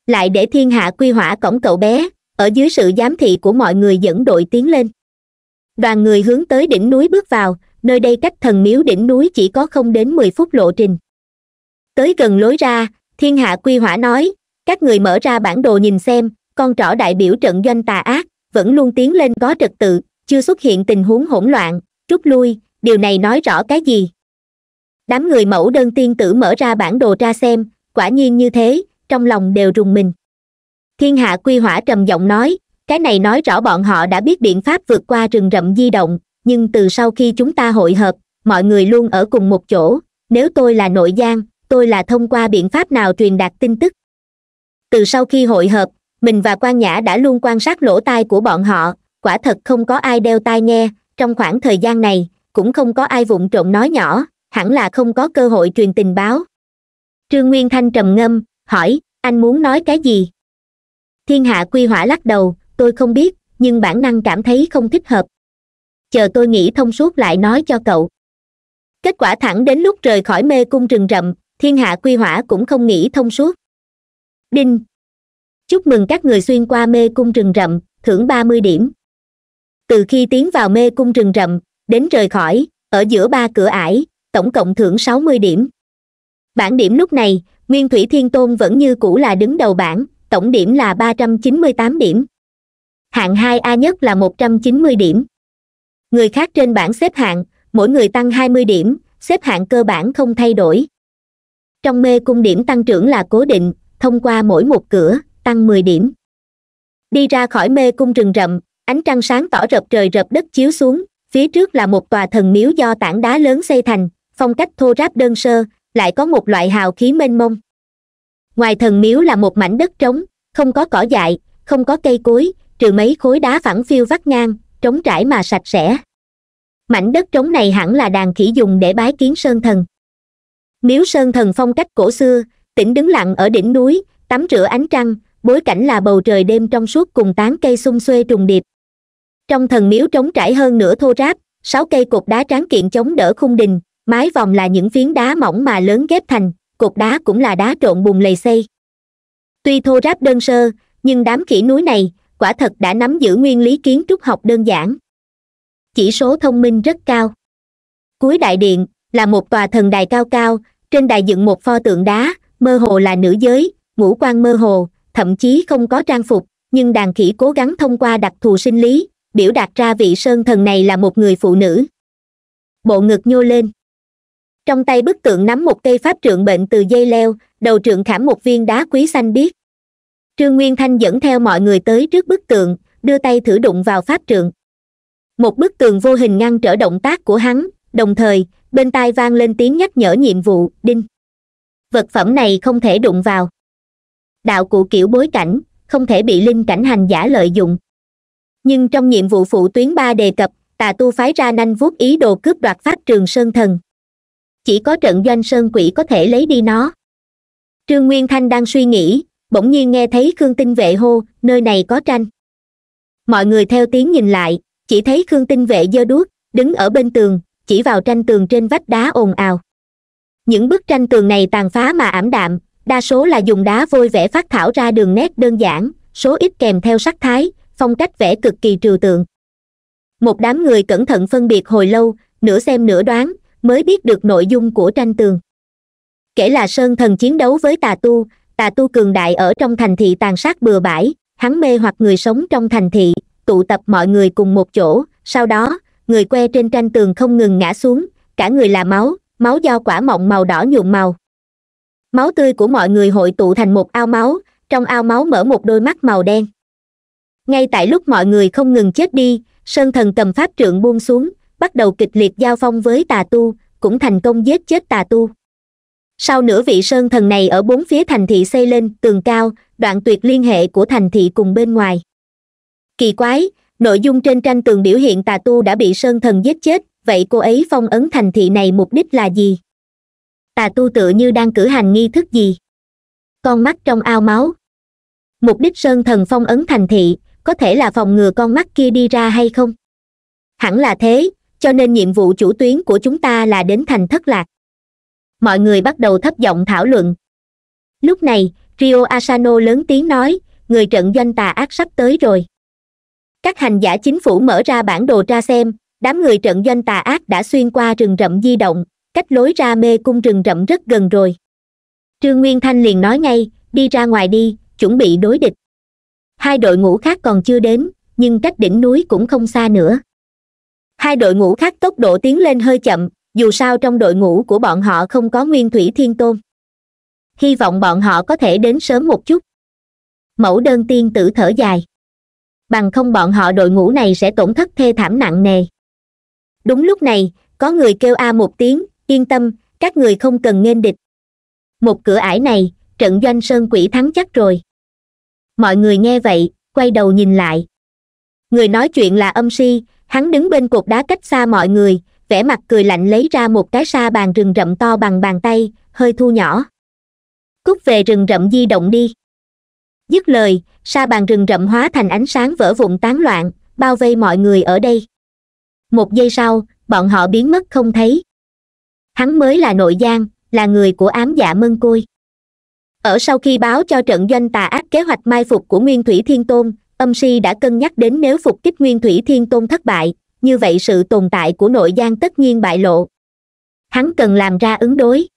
lại để thiên hạ quy hỏa cổng cậu bé ở dưới sự giám thị của mọi người dẫn đội tiến lên đoàn người hướng tới đỉnh núi bước vào nơi đây cách thần miếu đỉnh núi chỉ có không đến mười phút lộ trình tới gần lối ra thiên hạ quy hỏa nói các người mở ra bản đồ nhìn xem con trỏ đại biểu trận doanh tà ác vẫn luôn tiến lên có trật tự chưa xuất hiện tình huống hỗn loạn rút lui điều này nói rõ cái gì đám người mẫu đơn tiên tử mở ra bản đồ ra xem quả nhiên như thế trong lòng đều rùng mình thiên hạ quy hỏa trầm giọng nói cái này nói rõ bọn họ đã biết biện pháp vượt qua rừng rậm di động nhưng từ sau khi chúng ta hội hợp mọi người luôn ở cùng một chỗ nếu tôi là nội gián tôi là thông qua biện pháp nào truyền đạt tin tức từ sau khi hội hợp mình và quan nhã đã luôn quan sát lỗ tai của bọn họ quả thật không có ai đeo tai nghe trong khoảng thời gian này cũng không có ai vụng trộn nói nhỏ hẳn là không có cơ hội truyền tình báo trương nguyên thanh trầm ngâm hỏi anh muốn nói cái gì thiên hạ quy hỏa lắc đầu tôi không biết nhưng bản năng cảm thấy không thích hợp chờ tôi nghĩ thông suốt lại nói cho cậu kết quả thẳng đến lúc rời khỏi mê cung rừng rậm thiên hạ quy hỏa cũng không nghĩ thông suốt đinh chúc mừng các người xuyên qua mê cung rừng rậm thưởng ba mươi điểm từ khi tiến vào mê cung rừng rậm đến rời khỏi ở giữa ba cửa ải tổng cộng thưởng sáu mươi điểm bản điểm lúc này nguyên thủy thiên tôn vẫn như cũ là đứng đầu bảng tổng điểm là ba trăm chín mươi tám điểm hạng hai a nhất là một trăm chín mươi điểm người khác trên bảng xếp hạng mỗi người tăng hai mươi điểm xếp hạng cơ bản không thay đổi trong mê cung điểm tăng trưởng là cố định thông qua mỗi một cửa tăng mười điểm đi ra khỏi mê cung rừng rậm ánh trăng sáng tỏ rập trời rập đất chiếu xuống phía trước là một tòa thần miếu do tảng đá lớn xây thành phong cách thô ráp đơn sơ lại có một loại hào khí mênh mông ngoài thần miếu là một mảnh đất trống không có cỏ dại không có cây cối trừ mấy khối đá phẳng phiêu vắt ngang trống trải mà sạch sẽ mảnh đất trống này hẳn là đàn khỉ dùng để bái kiến sơn thần miếu sơn thần phong cách cổ xưa tỉnh đứng lặng ở đỉnh núi tắm rửa ánh trăng bối cảnh là bầu trời đêm trong suốt cùng tán cây xung xuê trùng điệp trong thần miếu trống trải hơn nửa thô ráp sáu cây cột đá tráng kiện chống đỡ khung đình mái vòng là những phiến đá mỏng mà lớn ghép thành cột đá cũng là đá trộn bùn lầy xây tuy thô ráp đơn sơ nhưng đám khỉ núi này quả thật đã nắm giữ nguyên lý kiến trúc học đơn giản chỉ số thông minh rất cao cuối đại điện là một tòa thần đài cao cao trên đài dựng một pho tượng đá mơ hồ là nữ giới ngũ quan mơ hồ thậm chí không có trang phục nhưng đàn khỉ cố gắng thông qua đặc thù sinh lý biểu đạt ra vị sơn thần này là một người phụ nữ bộ ngực nhô lên trong tay bức tượng nắm một cây pháp trượng bệnh từ dây leo đầu trượng khảm một viên đá quý xanh biếc trương nguyên thanh dẫn theo mọi người tới trước bức tượng đưa tay thử đụng vào pháp trượng một bức tường vô hình ngăn trở động tác của hắn đồng thời bên tai vang lên tiếng nhắc nhở nhiệm vụ đinh vật phẩm này không thể đụng vào đạo cụ kiểu bối cảnh không thể bị linh cảnh hành giả lợi dụng nhưng trong nhiệm vụ phụ tuyến ba đề cập tà tu phái ra nanh vuốt ý đồ cướp đoạt pháp trường sơn thần chỉ có trận doanh sơn quỷ có thể lấy đi nó trương nguyên thanh đang suy nghĩ bỗng nhiên nghe thấy khương tinh vệ hô nơi này có tranh mọi người theo tiếng nhìn lại chỉ thấy khương tinh vệ giơ đuốc đứng ở bên tường chỉ vào tranh tường trên vách đá ồn ào những bức tranh tường này tàn phá mà ảm đạm đa số là dùng đá vôi vẽ phát thảo ra đường nét đơn giản số ít kèm theo sắc thái phong cách vẽ cực kỳ trừu tượng một đám người cẩn thận phân biệt hồi lâu nửa xem nửa đoán mới biết được nội dung của tranh tường kể là sơn thần chiến đấu với tà tu tà tu cường đại ở trong thành thị tàn sát bừa bãi hắn mê hoặc người sống trong thành thị tụ tập mọi người cùng một chỗ sau đó người que trên tranh tường không ngừng ngã xuống cả người là máu máu do quả mọng màu đỏ nhuộm màu máu tươi của mọi người hội tụ thành một ao máu trong ao máu mở một đôi mắt màu đen ngay tại lúc mọi người không ngừng chết đi sơn thần cầm pháp trượng buông xuống bắt đầu kịch liệt giao phong với tà tu cũng thành công giết chết tà tu sau nửa vị sơn thần này ở bốn phía thành thị xây lên tường cao đoạn tuyệt liên hệ của thành thị cùng bên ngoài kỳ quái nội dung trên tranh tường biểu hiện tà tu đã bị sơn thần giết chết vậy cô ấy phong ấn thành thị này mục đích là gì tà tu tự như đang cử hành nghi thức gì con mắt trong ao máu mục đích sơn thần phong ấn thành thị có thể là phòng ngừa con mắt kia đi ra hay không hẳn là thế cho nên nhiệm vụ chủ tuyến của chúng ta là đến thành thất lạc mọi người bắt đầu thấp giọng thảo luận lúc này rio asano lớn tiếng nói người trận doanh tà ác sắp tới rồi các hành giả chính phủ mở ra bản đồ ra xem đám người trận doanh tà ác đã xuyên qua rừng rậm di động cách lối ra mê cung rừng rậm rất gần rồi trương nguyên thanh liền nói ngay đi ra ngoài đi chuẩn bị đối địch hai đội ngũ khác còn chưa đến nhưng cách đỉnh núi cũng không xa nữa hai đội ngũ khác tốc độ tiến lên hơi chậm dù sao trong đội ngũ của bọn họ không có nguyên thủy thiên tôn hy vọng bọn họ có thể đến sớm một chút mẫu đơn tiên tử thở dài bằng không bọn họ đội ngũ này sẽ tổn thất thê thảm nặng nề đúng lúc này có người kêu a một tiếng yên tâm các người không cần nghênh địch một cửa ải này trận doanh sơn quỷ thắng chắc rồi mọi người nghe vậy quay đầu nhìn lại người nói chuyện là âm si hắn đứng bên cột đá cách xa mọi người vẻ mặt cười lạnh lấy ra một cái sa bàn rừng rậm to bằng bàn tay hơi thu nhỏ cút về rừng rậm di động đi dứt lời sa bàn rừng rậm hóa thành ánh sáng vỡ vụn tán loạn bao vây mọi người ở đây một giây sau bọn họ biến mất không thấy hắn mới là nội gian là người của ám dạ mân côi ở sau khi báo cho trận doanh tà ác kế hoạch mai phục của nguyên thủy thiên tôn âm si đã cân nhắc đến nếu phục kích nguyên thủy thiên tôn thất bại như vậy sự tồn tại của nội gian tất nhiên bại lộ hắn cần làm ra ứng đối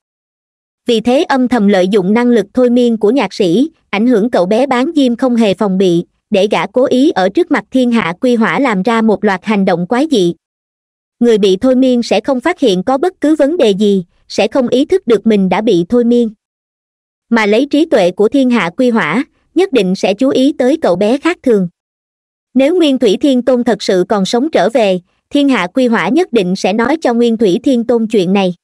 vì thế âm thầm lợi dụng năng lực thôi miên của nhạc sĩ ảnh hưởng cậu bé bán diêm không hề phòng bị để gã cố ý ở trước mặt thiên hạ quy hỏa làm ra một loạt hành động quái dị người bị thôi miên sẽ không phát hiện có bất cứ vấn đề gì sẽ không ý thức được mình đã bị thôi miên mà lấy trí tuệ của thiên hạ quy hỏa nhất định sẽ chú ý tới cậu bé khác thường nếu nguyên thủy thiên tôn thật sự còn sống trở về thiên hạ quy hỏa nhất định sẽ nói cho nguyên thủy thiên tôn chuyện này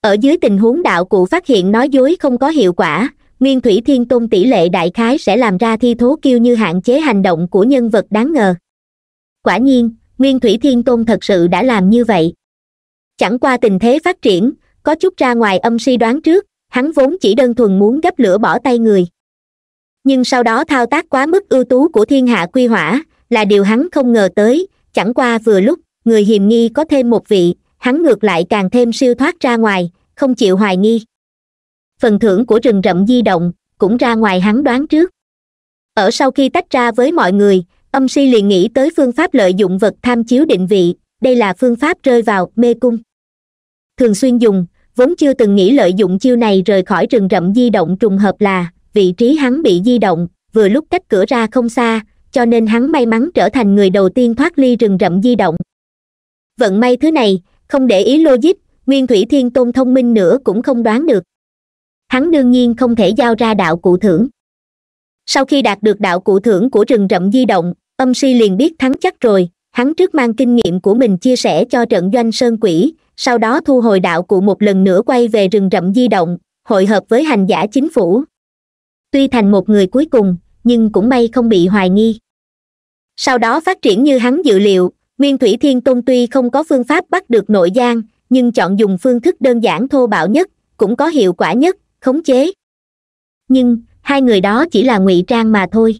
ở dưới tình huống đạo cụ phát hiện nói dối không có hiệu quả nguyên thủy thiên tôn tỷ lệ đại khái sẽ làm ra thi thố kêu như hạn chế hành động của nhân vật đáng ngờ quả nhiên nguyên thủy thiên tôn thật sự đã làm như vậy chẳng qua tình thế phát triển có chút ra ngoài âm suy đoán trước hắn vốn chỉ đơn thuần muốn gấp lửa bỏ tay người nhưng sau đó thao tác quá mức ưu tú của thiên hạ quy hỏa là điều hắn không ngờ tới chẳng qua vừa lúc người hiềm nghi có thêm một vị hắn ngược lại càng thêm siêu thoát ra ngoài không chịu hoài nghi phần thưởng của rừng rậm di động cũng ra ngoài hắn đoán trước ở sau khi tách ra với mọi người âm si liền nghĩ tới phương pháp lợi dụng vật tham chiếu định vị đây là phương pháp rơi vào mê cung thường xuyên dùng vốn chưa từng nghĩ lợi dụng chiêu này rời khỏi rừng rậm di động trùng hợp là vị trí hắn bị di động vừa lúc cách cửa ra không xa cho nên hắn may mắn trở thành người đầu tiên thoát ly rừng rậm di động vận may thứ này không để ý logic nguyên thủy thiên tôn thông minh nữa cũng không đoán được hắn đương nhiên không thể giao ra đạo cụ thưởng sau khi đạt được đạo cụ thưởng của rừng rậm di động âm si liền biết thắng chắc rồi hắn trước mang kinh nghiệm của mình chia sẻ cho trận doanh sơn quỷ sau đó thu hồi đạo cụ một lần nữa quay về rừng rậm di động hội hợp với hành giả chính phủ tuy thành một người cuối cùng nhưng cũng may không bị hoài nghi sau đó phát triển như hắn dự liệu nguyên thủy thiên tôn tuy không có phương pháp bắt được nội gian nhưng chọn dùng phương thức đơn giản thô bạo nhất cũng có hiệu quả nhất khống chế nhưng hai người đó chỉ là ngụy trang mà thôi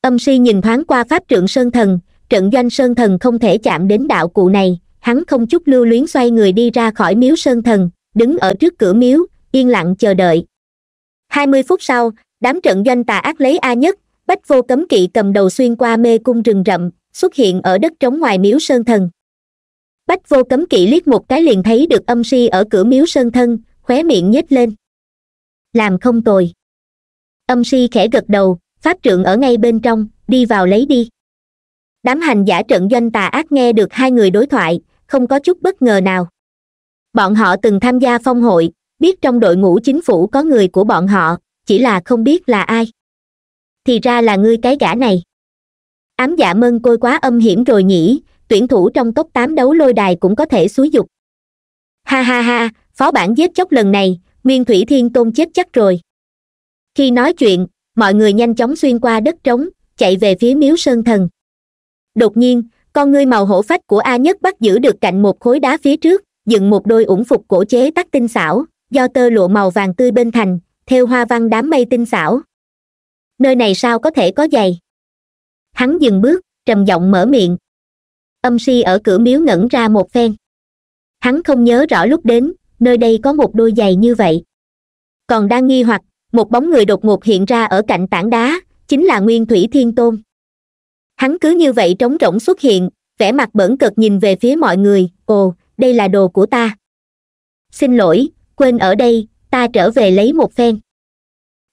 âm si nhìn thoáng qua pháp trượng sơn thần trận doanh sơn thần không thể chạm đến đạo cụ này hắn không chút lưu luyến xoay người đi ra khỏi miếu sơn thần đứng ở trước cửa miếu yên lặng chờ đợi 20 phút sau đám trận doanh tà ác lấy a nhất bách vô cấm kỵ cầm đầu xuyên qua mê cung rừng rậm xuất hiện ở đất trống ngoài miếu sơn thần bách vô cấm kỵ liếc một cái liền thấy được âm si ở cửa miếu sơn thân khóe miệng nhếch lên làm không tồi âm si khẽ gật đầu pháp trượng ở ngay bên trong đi vào lấy đi đám hành giả trận doanh tà ác nghe được hai người đối thoại không có chút bất ngờ nào bọn họ từng tham gia phong hội biết trong đội ngũ chính phủ có người của bọn họ chỉ là không biết là ai thì ra là ngươi cái gã này ám dạ mân côi quá âm hiểm rồi nhỉ tuyển thủ trong top tám đấu lôi đài cũng có thể xúi dục ha ha ha phó bản giết chóc lần này nguyên thủy thiên tôn chết chắc rồi khi nói chuyện mọi người nhanh chóng xuyên qua đất trống chạy về phía miếu sơn thần đột nhiên con ngươi màu hổ phách của a nhất bắt giữ được cạnh một khối đá phía trước dựng một đôi ủng phục cổ chế tắc tinh xảo do tơ lụa màu vàng tươi bên thành theo hoa văn đám mây tinh xảo nơi này sao có thể có giày hắn dừng bước trầm giọng mở miệng âm si ở cửa miếu ngẩn ra một phen hắn không nhớ rõ lúc đến nơi đây có một đôi giày như vậy còn đang nghi hoặc một bóng người đột ngột hiện ra ở cạnh tảng đá chính là nguyên thủy thiên tôn hắn cứ như vậy trống rỗng xuất hiện vẻ mặt bẩn cực nhìn về phía mọi người ồ đây là đồ của ta xin lỗi quên ở đây ta trở về lấy một phen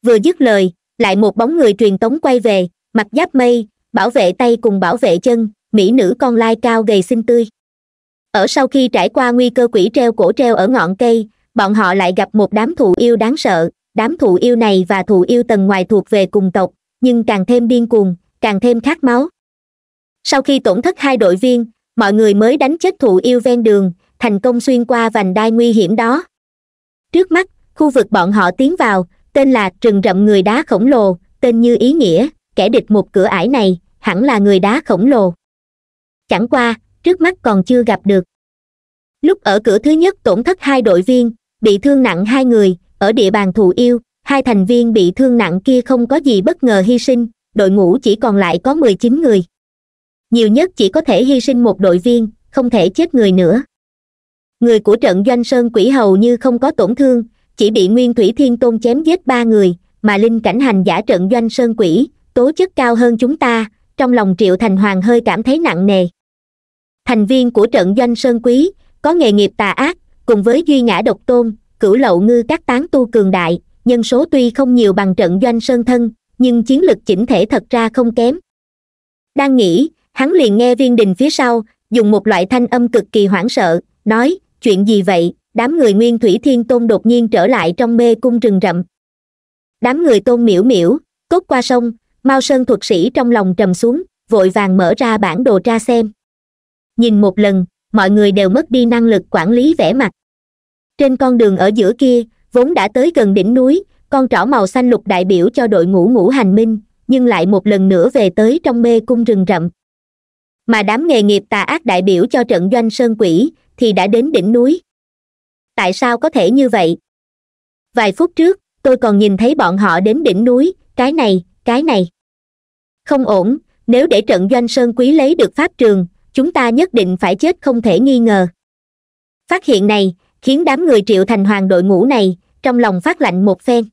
vừa dứt lời lại một bóng người truyền tống quay về mặc giáp mây bảo vệ tay cùng bảo vệ chân mỹ nữ con lai cao gầy xinh tươi ở sau khi trải qua nguy cơ quỷ treo cổ treo ở ngọn cây bọn họ lại gặp một đám thù yêu đáng sợ đám thù yêu này và thù yêu tầng ngoài thuộc về cùng tộc nhưng càng thêm điên cuồng càng thêm khát máu sau khi tổn thất hai đội viên mọi người mới đánh chết thù yêu ven đường thành công xuyên qua vành đai nguy hiểm đó trước mắt khu vực bọn họ tiến vào tên là rừng rậm người đá khổng lồ tên như ý nghĩa kẻ địch một cửa ải này hẳn là người đá khổng lồ chẳng qua trước mắt còn chưa gặp được lúc ở cửa thứ nhất tổn thất hai đội viên bị thương nặng hai người ở địa bàn thù yêu hai thành viên bị thương nặng kia không có gì bất ngờ hy sinh đội ngũ chỉ còn lại có mười chín người nhiều nhất chỉ có thể hy sinh một đội viên không thể chết người nữa người của trận doanh sơn quỷ hầu như không có tổn thương chỉ bị nguyên thủy thiên tôn chém giết ba người mà linh cảnh hành giả trận doanh sơn quỷ tố chất cao hơn chúng ta trong lòng triệu thành hoàng hơi cảm thấy nặng nề thành viên của trận doanh sơn quý có nghề nghiệp tà ác cùng với duy ngã độc tôn cửu lậu ngư các tán tu cường đại nhân số tuy không nhiều bằng trận doanh sơn thân nhưng chiến lực chỉnh thể thật ra không kém đang nghĩ hắn liền nghe viên đình phía sau dùng một loại thanh âm cực kỳ hoảng sợ nói chuyện gì vậy đám người nguyên thủy thiên tôn đột nhiên trở lại trong mê cung rừng rậm đám người tôn miễu miễu cốt qua sông mao sơn thuật sĩ trong lòng trầm xuống vội vàng mở ra bản đồ tra xem nhìn một lần mọi người đều mất đi năng lực quản lý vẻ mặt trên con đường ở giữa kia vốn đã tới gần đỉnh núi con trỏ màu xanh lục đại biểu cho đội ngũ ngũ hành minh nhưng lại một lần nữa về tới trong mê cung rừng rậm mà đám nghề nghiệp tà ác đại biểu cho trận doanh sơn quỷ thì đã đến đỉnh núi tại sao có thể như vậy vài phút trước tôi còn nhìn thấy bọn họ đến đỉnh núi cái này cái này không ổn nếu để trận doanh sơn quý lấy được pháp trường chúng ta nhất định phải chết không thể nghi ngờ phát hiện này khiến đám người triệu thành hoàng đội ngũ này trong lòng phát lạnh một phen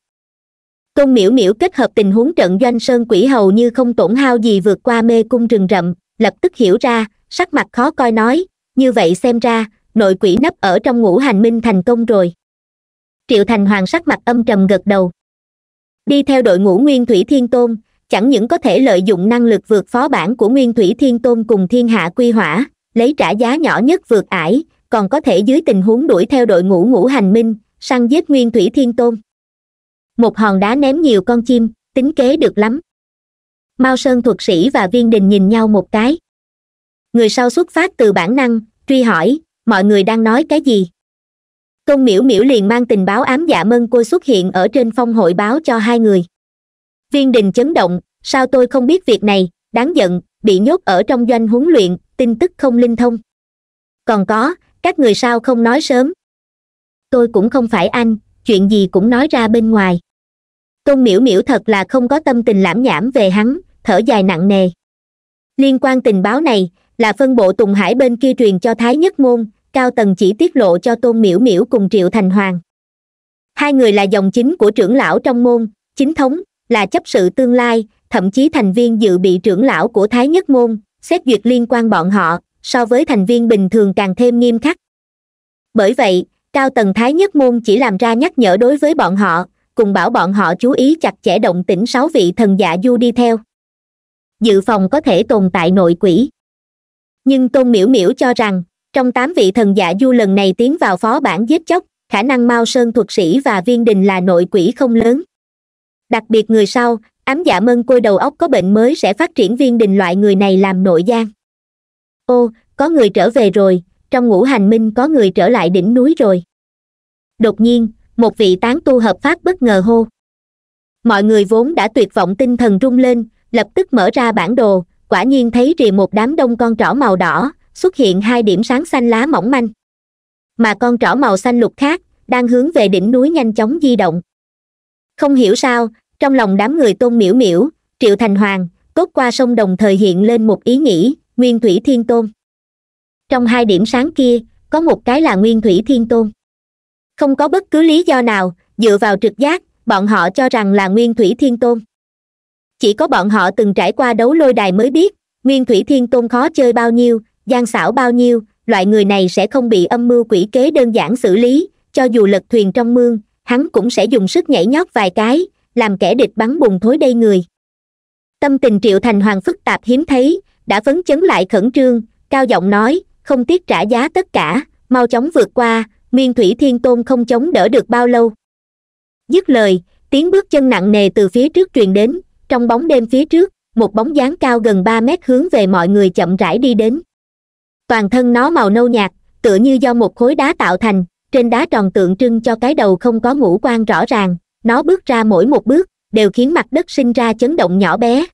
tôn miễu miễu kết hợp tình huống trận doanh sơn quỷ hầu như không tổn hao gì vượt qua mê cung rừng rậm lập tức hiểu ra sắc mặt khó coi nói như vậy xem ra nội quỷ nấp ở trong ngũ hành minh thành công rồi triệu thành hoàng sắc mặt âm trầm gật đầu đi theo đội ngũ nguyên thủy thiên tôn chẳng những có thể lợi dụng năng lực vượt phó bản của nguyên thủy thiên tôn cùng thiên hạ quy hỏa lấy trả giá nhỏ nhất vượt ải còn có thể dưới tình huống đuổi theo đội ngũ ngũ hành minh săn giết nguyên thủy thiên tôn một hòn đá ném nhiều con chim tính kế được lắm mao sơn thuật sĩ và viên đình nhìn nhau một cái người sau xuất phát từ bản năng truy hỏi mọi người đang nói cái gì công miễu miễu liền mang tình báo ám dạ mân côi xuất hiện ở trên phong hội báo cho hai người viên đình chấn động sao tôi không biết việc này đáng giận bị nhốt ở trong doanh huấn luyện tin tức không linh thông còn có các người sao không nói sớm tôi cũng không phải anh chuyện gì cũng nói ra bên ngoài tôn miễu miễu thật là không có tâm tình lãm nhảm về hắn thở dài nặng nề liên quan tình báo này là phân bộ tùng hải bên kia truyền cho thái nhất môn cao tầng chỉ tiết lộ cho tôn miễu miễu cùng triệu thành hoàng hai người là dòng chính của trưởng lão trong môn chính thống là chấp sự tương lai thậm chí thành viên dự bị trưởng lão của thái nhất môn xét duyệt liên quan bọn họ so với thành viên bình thường càng thêm nghiêm khắc bởi vậy cao tầng thái nhất môn chỉ làm ra nhắc nhở đối với bọn họ cùng bảo bọn họ chú ý chặt chẽ động tĩnh sáu vị thần dạ du đi theo dự phòng có thể tồn tại nội quỷ nhưng tôn miễu miễu cho rằng trong tám vị thần giả du lần này tiến vào phó bản giết chóc khả năng mao sơn thuật sĩ và viên đình là nội quỷ không lớn đặc biệt người sau ám giả mân côi đầu óc có bệnh mới sẽ phát triển viên đình loại người này làm nội gian ô có người trở về rồi trong ngũ hành minh có người trở lại đỉnh núi rồi đột nhiên một vị tán tu hợp pháp bất ngờ hô mọi người vốn đã tuyệt vọng tinh thần rung lên lập tức mở ra bản đồ quả nhiên thấy rìa một đám đông con trỏ màu đỏ xuất hiện hai điểm sáng xanh lá mỏng manh mà con trỏ màu xanh lục khác đang hướng về đỉnh núi nhanh chóng di động không hiểu sao trong lòng đám người tôn miễu miễu triệu thành hoàng cốt qua sông đồng thời hiện lên một ý nghĩ nguyên thủy thiên tôn trong hai điểm sáng kia có một cái là nguyên thủy thiên tôn không có bất cứ lý do nào dựa vào trực giác bọn họ cho rằng là nguyên thủy thiên tôn chỉ có bọn họ từng trải qua đấu lôi đài mới biết nguyên thủy thiên tôn khó chơi bao nhiêu gian xảo bao nhiêu loại người này sẽ không bị âm mưu quỷ kế đơn giản xử lý cho dù lật thuyền trong mương hắn cũng sẽ dùng sức nhảy nhót vài cái làm kẻ địch bắn bùng thối đây người tâm tình triệu thành hoàng phức tạp hiếm thấy đã phấn chấn lại khẩn trương cao giọng nói không tiếc trả giá tất cả mau chóng vượt qua miên thủy thiên tôn không chống đỡ được bao lâu dứt lời tiếng bước chân nặng nề từ phía trước truyền đến trong bóng đêm phía trước một bóng dáng cao gần ba mét hướng về mọi người chậm rãi đi đến toàn thân nó màu nâu nhạt tựa như do một khối đá tạo thành trên đá tròn tượng trưng cho cái đầu không có ngũ quan rõ ràng nó bước ra mỗi một bước đều khiến mặt đất sinh ra chấn động nhỏ bé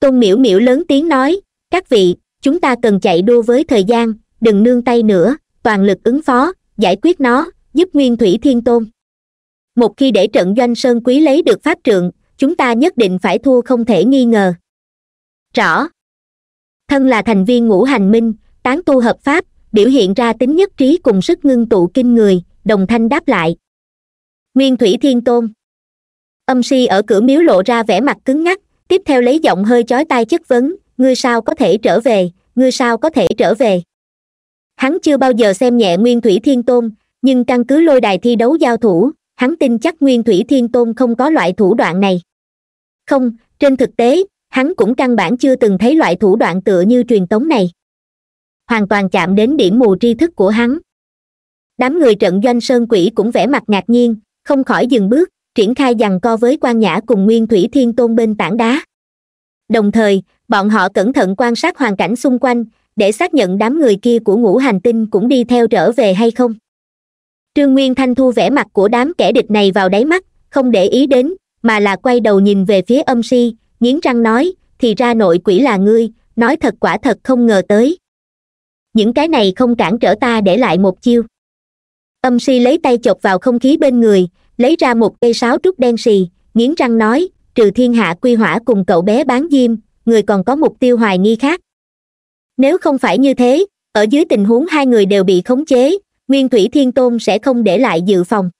tôn miễu miễu lớn tiếng nói các vị chúng ta cần chạy đua với thời gian đừng nương tay nữa toàn lực ứng phó giải quyết nó giúp nguyên thủy thiên tôn một khi để trận doanh sơn quý lấy được pháp trượng chúng ta nhất định phải thua không thể nghi ngờ rõ thân là thành viên ngũ hành minh tán tu hợp pháp biểu hiện ra tính nhất trí cùng sức ngưng tụ kinh người đồng thanh đáp lại nguyên thủy thiên tôn âm si ở cửa miếu lộ ra vẻ mặt cứng ngắc tiếp theo lấy giọng hơi chói tai chất vấn ngươi sao có thể trở về ngươi sao có thể trở về hắn chưa bao giờ xem nhẹ nguyên thủy thiên tôn nhưng căn cứ lôi đài thi đấu giao thủ hắn tin chắc nguyên thủy thiên tôn không có loại thủ đoạn này không trên thực tế hắn cũng căn bản chưa từng thấy loại thủ đoạn tựa như truyền tống này hoàn toàn chạm đến điểm mù tri thức của hắn đám người trận doanh sơn quỷ cũng vẻ mặt ngạc nhiên không khỏi dừng bước triển khai giằng co với quan nhã cùng nguyên thủy thiên tôn bên tảng đá đồng thời bọn họ cẩn thận quan sát hoàn cảnh xung quanh để xác nhận đám người kia của ngũ hành tinh cũng đi theo trở về hay không trương nguyên thanh thu vẻ mặt của đám kẻ địch này vào đáy mắt không để ý đến mà là quay đầu nhìn về phía âm si nghiến răng nói thì ra nội quỷ là ngươi nói thật quả thật không ngờ tới những cái này không cản trở ta để lại một chiêu âm si lấy tay chọc vào không khí bên người lấy ra một cây sáo trúc đen xì nghiến răng nói trừ thiên hạ quy hỏa cùng cậu bé bán diêm người còn có mục tiêu hoài nghi khác nếu không phải như thế ở dưới tình huống hai người đều bị khống chế nguyên thủy thiên tôn sẽ không để lại dự phòng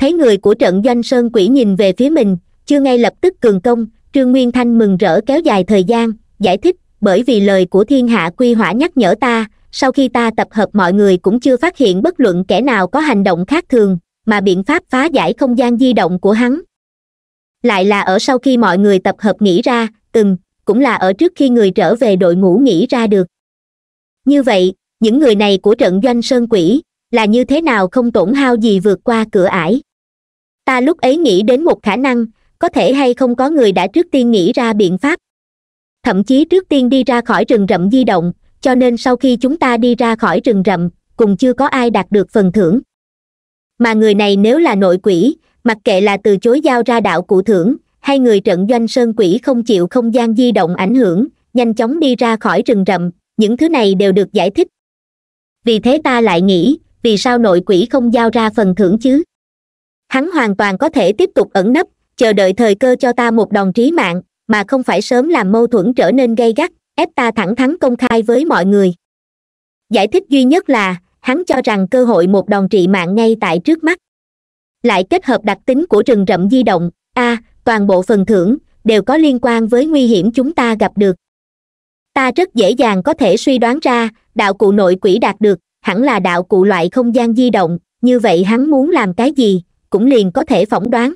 thấy người của trận doanh sơn quỷ nhìn về phía mình chưa ngay lập tức cường công trương nguyên thanh mừng rỡ kéo dài thời gian giải thích bởi vì lời của thiên hạ quy hỏa nhắc nhở ta sau khi ta tập hợp mọi người cũng chưa phát hiện bất luận kẻ nào có hành động khác thường mà biện pháp phá giải không gian di động của hắn lại là ở sau khi mọi người tập hợp nghĩ ra từng cũng là ở trước khi người trở về đội ngũ nghĩ ra được như vậy những người này của trận doanh sơn quỷ là như thế nào không tổn hao gì vượt qua cửa ải ta lúc ấy nghĩ đến một khả năng có thể hay không có người đã trước tiên nghĩ ra biện pháp thậm chí trước tiên đi ra khỏi rừng rậm di động cho nên sau khi chúng ta đi ra khỏi rừng rậm cùng chưa có ai đạt được phần thưởng mà người này nếu là nội quỷ mặc kệ là từ chối giao ra đạo cụ thưởng hay người trận doanh sơn quỷ không chịu không gian di động ảnh hưởng nhanh chóng đi ra khỏi rừng rậm những thứ này đều được giải thích vì thế ta lại nghĩ vì sao nội quỷ không giao ra phần thưởng chứ hắn hoàn toàn có thể tiếp tục ẩn nấp chờ đợi thời cơ cho ta một đòn trí mạng mà không phải sớm làm mâu thuẫn trở nên gay gắt ép ta thẳng thắn công khai với mọi người giải thích duy nhất là hắn cho rằng cơ hội một đòn trị mạng ngay tại trước mắt lại kết hợp đặc tính của rừng rậm di động a à, toàn bộ phần thưởng đều có liên quan với nguy hiểm chúng ta gặp được ta rất dễ dàng có thể suy đoán ra đạo cụ nội quỷ đạt được hẳn là đạo cụ loại không gian di động như vậy hắn muốn làm cái gì cũng liền có thể phỏng đoán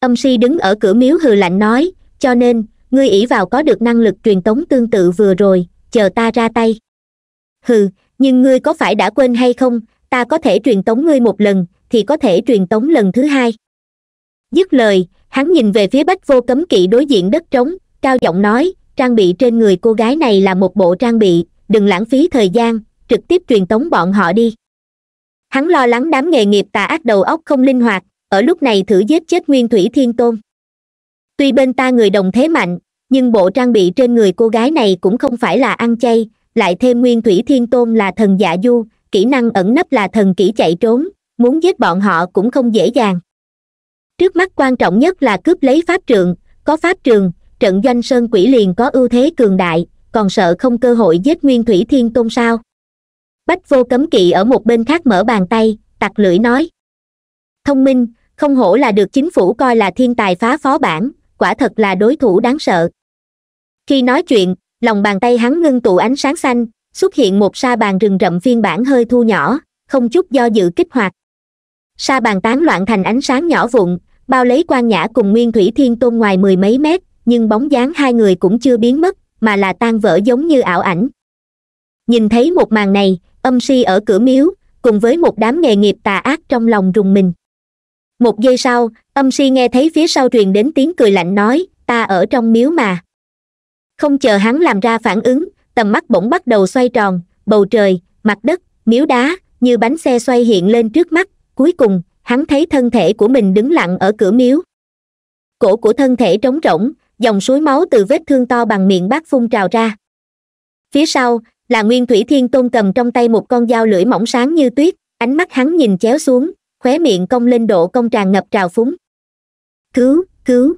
âm si đứng ở cửa miếu hừ lạnh nói cho nên ngươi ỷ vào có được năng lực truyền tống tương tự vừa rồi chờ ta ra tay hừ nhưng ngươi có phải đã quên hay không ta có thể truyền tống ngươi một lần thì có thể truyền tống lần thứ hai dứt lời hắn nhìn về phía bách vô cấm kỵ đối diện đất trống cao giọng nói trang bị trên người cô gái này là một bộ trang bị đừng lãng phí thời gian trực tiếp truyền tống bọn họ đi hắn lo lắng đám nghề nghiệp tà ác đầu óc không linh hoạt ở lúc này thử giết chết nguyên thủy thiên tôn tuy bên ta người đồng thế mạnh nhưng bộ trang bị trên người cô gái này cũng không phải là ăn chay lại thêm nguyên thủy thiên tôn là thần dạ du kỹ năng ẩn nấp là thần kỹ chạy trốn muốn giết bọn họ cũng không dễ dàng trước mắt quan trọng nhất là cướp lấy pháp trường, có pháp trường trận doanh sơn quỷ liền có ưu thế cường đại còn sợ không cơ hội giết nguyên thủy thiên tôn sao bách vô cấm kỵ ở một bên khác mở bàn tay tặc lưỡi nói thông minh không hổ là được chính phủ coi là thiên tài phá phó bản quả thật là đối thủ đáng sợ khi nói chuyện lòng bàn tay hắn ngưng tụ ánh sáng xanh xuất hiện một sa bàn rừng rậm phiên bản hơi thu nhỏ không chút do dự kích hoạt sa bàn tán loạn thành ánh sáng nhỏ vụn bao lấy quan nhã cùng nguyên thủy thiên tôn ngoài mười mấy mét nhưng bóng dáng hai người cũng chưa biến mất mà là tan vỡ giống như ảo ảnh nhìn thấy một màn này âm si ở cửa miếu cùng với một đám nghề nghiệp tà ác trong lòng rùng mình một giây sau âm si nghe thấy phía sau truyền đến tiếng cười lạnh nói ta ở trong miếu mà không chờ hắn làm ra phản ứng tầm mắt bỗng bắt đầu xoay tròn bầu trời mặt đất miếu đá như bánh xe xoay hiện lên trước mắt cuối cùng hắn thấy thân thể của mình đứng lặng ở cửa miếu cổ của thân thể trống rỗng dòng suối máu từ vết thương to bằng miệng bát phun trào ra phía sau là nguyên thủy thiên tôn cầm trong tay một con dao lưỡi mỏng sáng như tuyết ánh mắt hắn nhìn chéo xuống khóe miệng công lên độ công tràn ngập trào phúng cứu cứu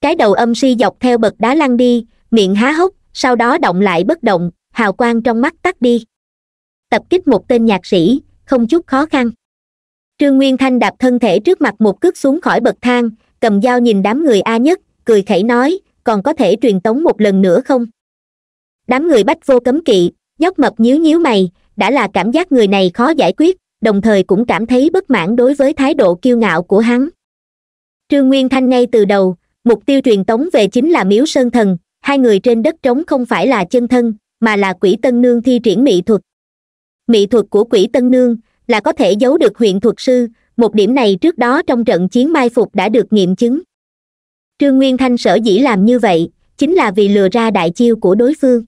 cái đầu âm si dọc theo bậc đá lăn đi miệng há hốc sau đó động lại bất động hào quang trong mắt tắt đi tập kích một tên nhạc sĩ không chút khó khăn trương nguyên thanh đạp thân thể trước mặt một cước xuống khỏi bậc thang cầm dao nhìn đám người a nhất cười khẩy nói còn có thể truyền tống một lần nữa không đám người bách vô cấm kỵ nhóc mập nhíu nhíu mày đã là cảm giác người này khó giải quyết đồng thời cũng cảm thấy bất mãn đối với thái độ kiêu ngạo của hắn trương nguyên thanh ngay từ đầu mục tiêu truyền tống về chính là miếu sơn thần hai người trên đất trống không phải là chân thân mà là quỷ tân nương thi triển mỹ thuật mỹ thuật của quỷ tân nương là có thể giấu được huyện thuật sư một điểm này trước đó trong trận chiến mai phục đã được nghiệm chứng trương nguyên thanh sở dĩ làm như vậy chính là vì lừa ra đại chiêu của đối phương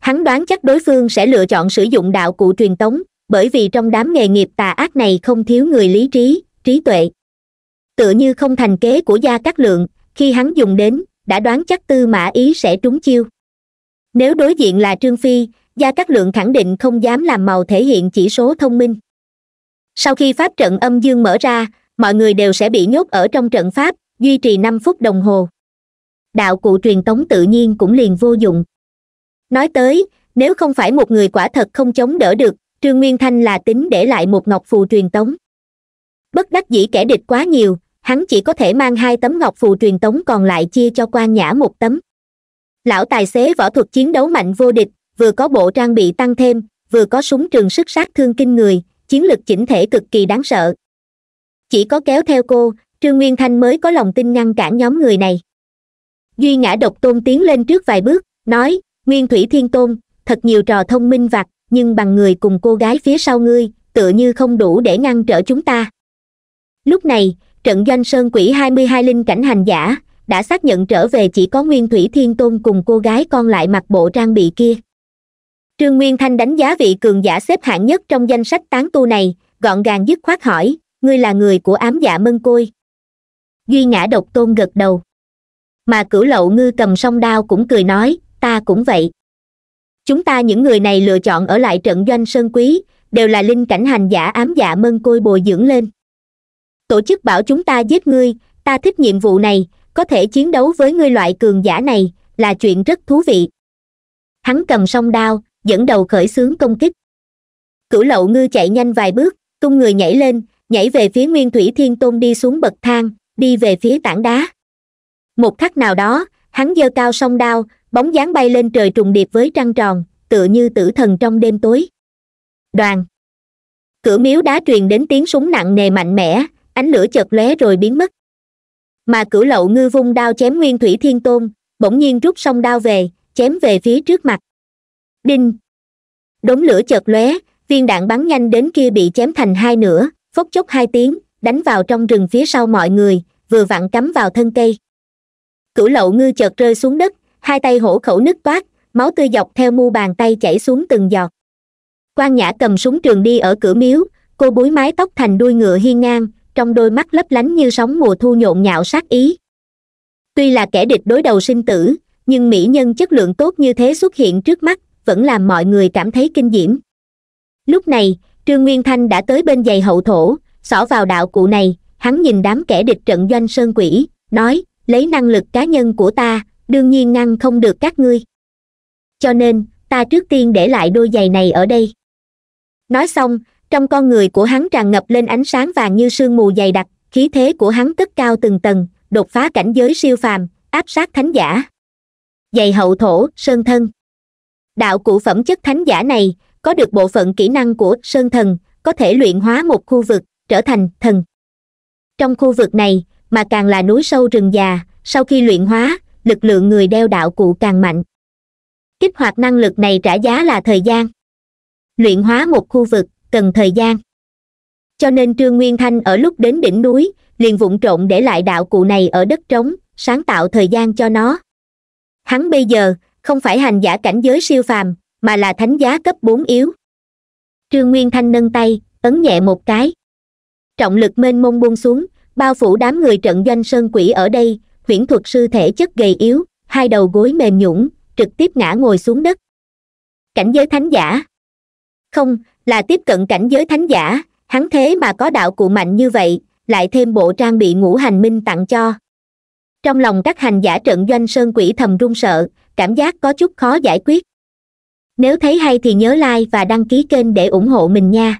hắn đoán chắc đối phương sẽ lựa chọn sử dụng đạo cụ truyền tống bởi vì trong đám nghề nghiệp tà ác này không thiếu người lý trí trí tuệ tựa như không thành kế của gia cát lượng khi hắn dùng đến đã đoán chắc tư mã ý sẽ trúng chiêu nếu đối diện là trương phi gia cát lượng khẳng định không dám làm màu thể hiện chỉ số thông minh sau khi pháp trận âm dương mở ra mọi người đều sẽ bị nhốt ở trong trận pháp duy trì năm phút đồng hồ đạo cụ truyền tống tự nhiên cũng liền vô dụng nói tới nếu không phải một người quả thật không chống đỡ được trương nguyên thanh là tính để lại một ngọc phù truyền tống bất đắc dĩ kẻ địch quá nhiều hắn chỉ có thể mang hai tấm ngọc phù truyền tống còn lại chia cho quan nhã một tấm lão tài xế võ thuật chiến đấu mạnh vô địch vừa có bộ trang bị tăng thêm vừa có súng trường sức sát thương kinh người chiến lực chỉnh thể cực kỳ đáng sợ chỉ có kéo theo cô trương nguyên thanh mới có lòng tin ngăn cản nhóm người này duy ngã độc tôn tiến lên trước vài bước nói nguyên thủy thiên tôn thật nhiều trò thông minh vặt nhưng bằng người cùng cô gái phía sau ngươi tựa như không đủ để ngăn trở chúng ta lúc này trận doanh sơn quỷ hai mươi hai linh cảnh hành giả đã xác nhận trở về chỉ có nguyên thủy thiên tôn cùng cô gái còn lại mặc bộ trang bị kia trương nguyên thanh đánh giá vị cường giả xếp hạng nhất trong danh sách tán tu này gọn gàng dứt khoát hỏi ngươi là người của ám dạ mân côi duy ngã độc tôn gật đầu mà cửu lậu ngư cầm song đao cũng cười nói ta cũng vậy chúng ta những người này lựa chọn ở lại trận doanh sơn quý đều là linh cảnh hành giả ám dạ mân côi bồi dưỡng lên tổ chức bảo chúng ta giết ngươi ta thích nhiệm vụ này có thể chiến đấu với ngươi loại cường giả này là chuyện rất thú vị hắn cầm song đao dẫn đầu khởi xướng công kích cửu lậu ngư chạy nhanh vài bước tung người nhảy lên nhảy về phía nguyên thủy thiên tôn đi xuống bậc thang đi về phía tảng đá một khắc nào đó hắn giơ cao song đao bóng dáng bay lên trời trùng điệp với trăng tròn tựa như tử thần trong đêm tối đoàn cửa miếu đá truyền đến tiếng súng nặng nề mạnh mẽ ánh lửa chợt lóe rồi biến mất mà cửu lậu ngư vung đao chém nguyên thủy thiên tôn bỗng nhiên rút song đao về chém về phía trước mặt đinh đống lửa chợt lóe viên đạn bắn nhanh đến kia bị chém thành hai nửa phốc chốc hai tiếng đánh vào trong rừng phía sau mọi người vừa vặn cắm vào thân cây cửu lậu ngư chợt rơi xuống đất hai tay hổ khẩu nứt toát máu tươi dọc theo mu bàn tay chảy xuống từng giọt quan nhã cầm súng trường đi ở cửa miếu cô búi mái tóc thành đuôi ngựa hiên ngang trong đôi mắt lấp lánh như sóng mùa thu nhộn nhạo sát ý tuy là kẻ địch đối đầu sinh tử nhưng mỹ nhân chất lượng tốt như thế xuất hiện trước mắt vẫn làm mọi người cảm thấy kinh diễm lúc này trương nguyên thanh đã tới bên giày hậu thổ xỏ vào đạo cụ này hắn nhìn đám kẻ địch trận doanh sơn quỷ nói lấy năng lực cá nhân của ta đương nhiên ngăn không được các ngươi cho nên ta trước tiên để lại đôi giày này ở đây nói xong trong con người của hắn tràn ngập lên ánh sáng vàng như sương mù dày đặc khí thế của hắn tất cao từng tầng đột phá cảnh giới siêu phàm áp sát thánh giả giày hậu thổ sơn thân đạo cụ phẩm chất thánh giả này có được bộ phận kỹ năng của sơn thần có thể luyện hóa một khu vực trở thành thần trong khu vực này mà càng là núi sâu rừng già sau khi luyện hóa lực lượng người đeo đạo cụ càng mạnh kích hoạt năng lực này trả giá là thời gian luyện hóa một khu vực cần thời gian cho nên trương nguyên thanh ở lúc đến đỉnh núi liền vụng trộn để lại đạo cụ này ở đất trống sáng tạo thời gian cho nó hắn bây giờ không phải hành giả cảnh giới siêu phàm mà là thánh giá cấp bốn yếu trương nguyên thanh nâng tay ấn nhẹ một cái trọng lực mênh mông buông xuống bao phủ đám người trận doanh sơn quỷ ở đây huyễn thuật sư thể chất gầy yếu hai đầu gối mềm nhũng trực tiếp ngã ngồi xuống đất cảnh giới thánh giả không là tiếp cận cảnh giới thánh giả hắn thế mà có đạo cụ mạnh như vậy lại thêm bộ trang bị ngũ hành minh tặng cho trong lòng các hành giả trận doanh sơn quỷ thầm run sợ cảm giác có chút khó giải quyết nếu thấy hay thì nhớ like và đăng ký kênh để ủng hộ mình nha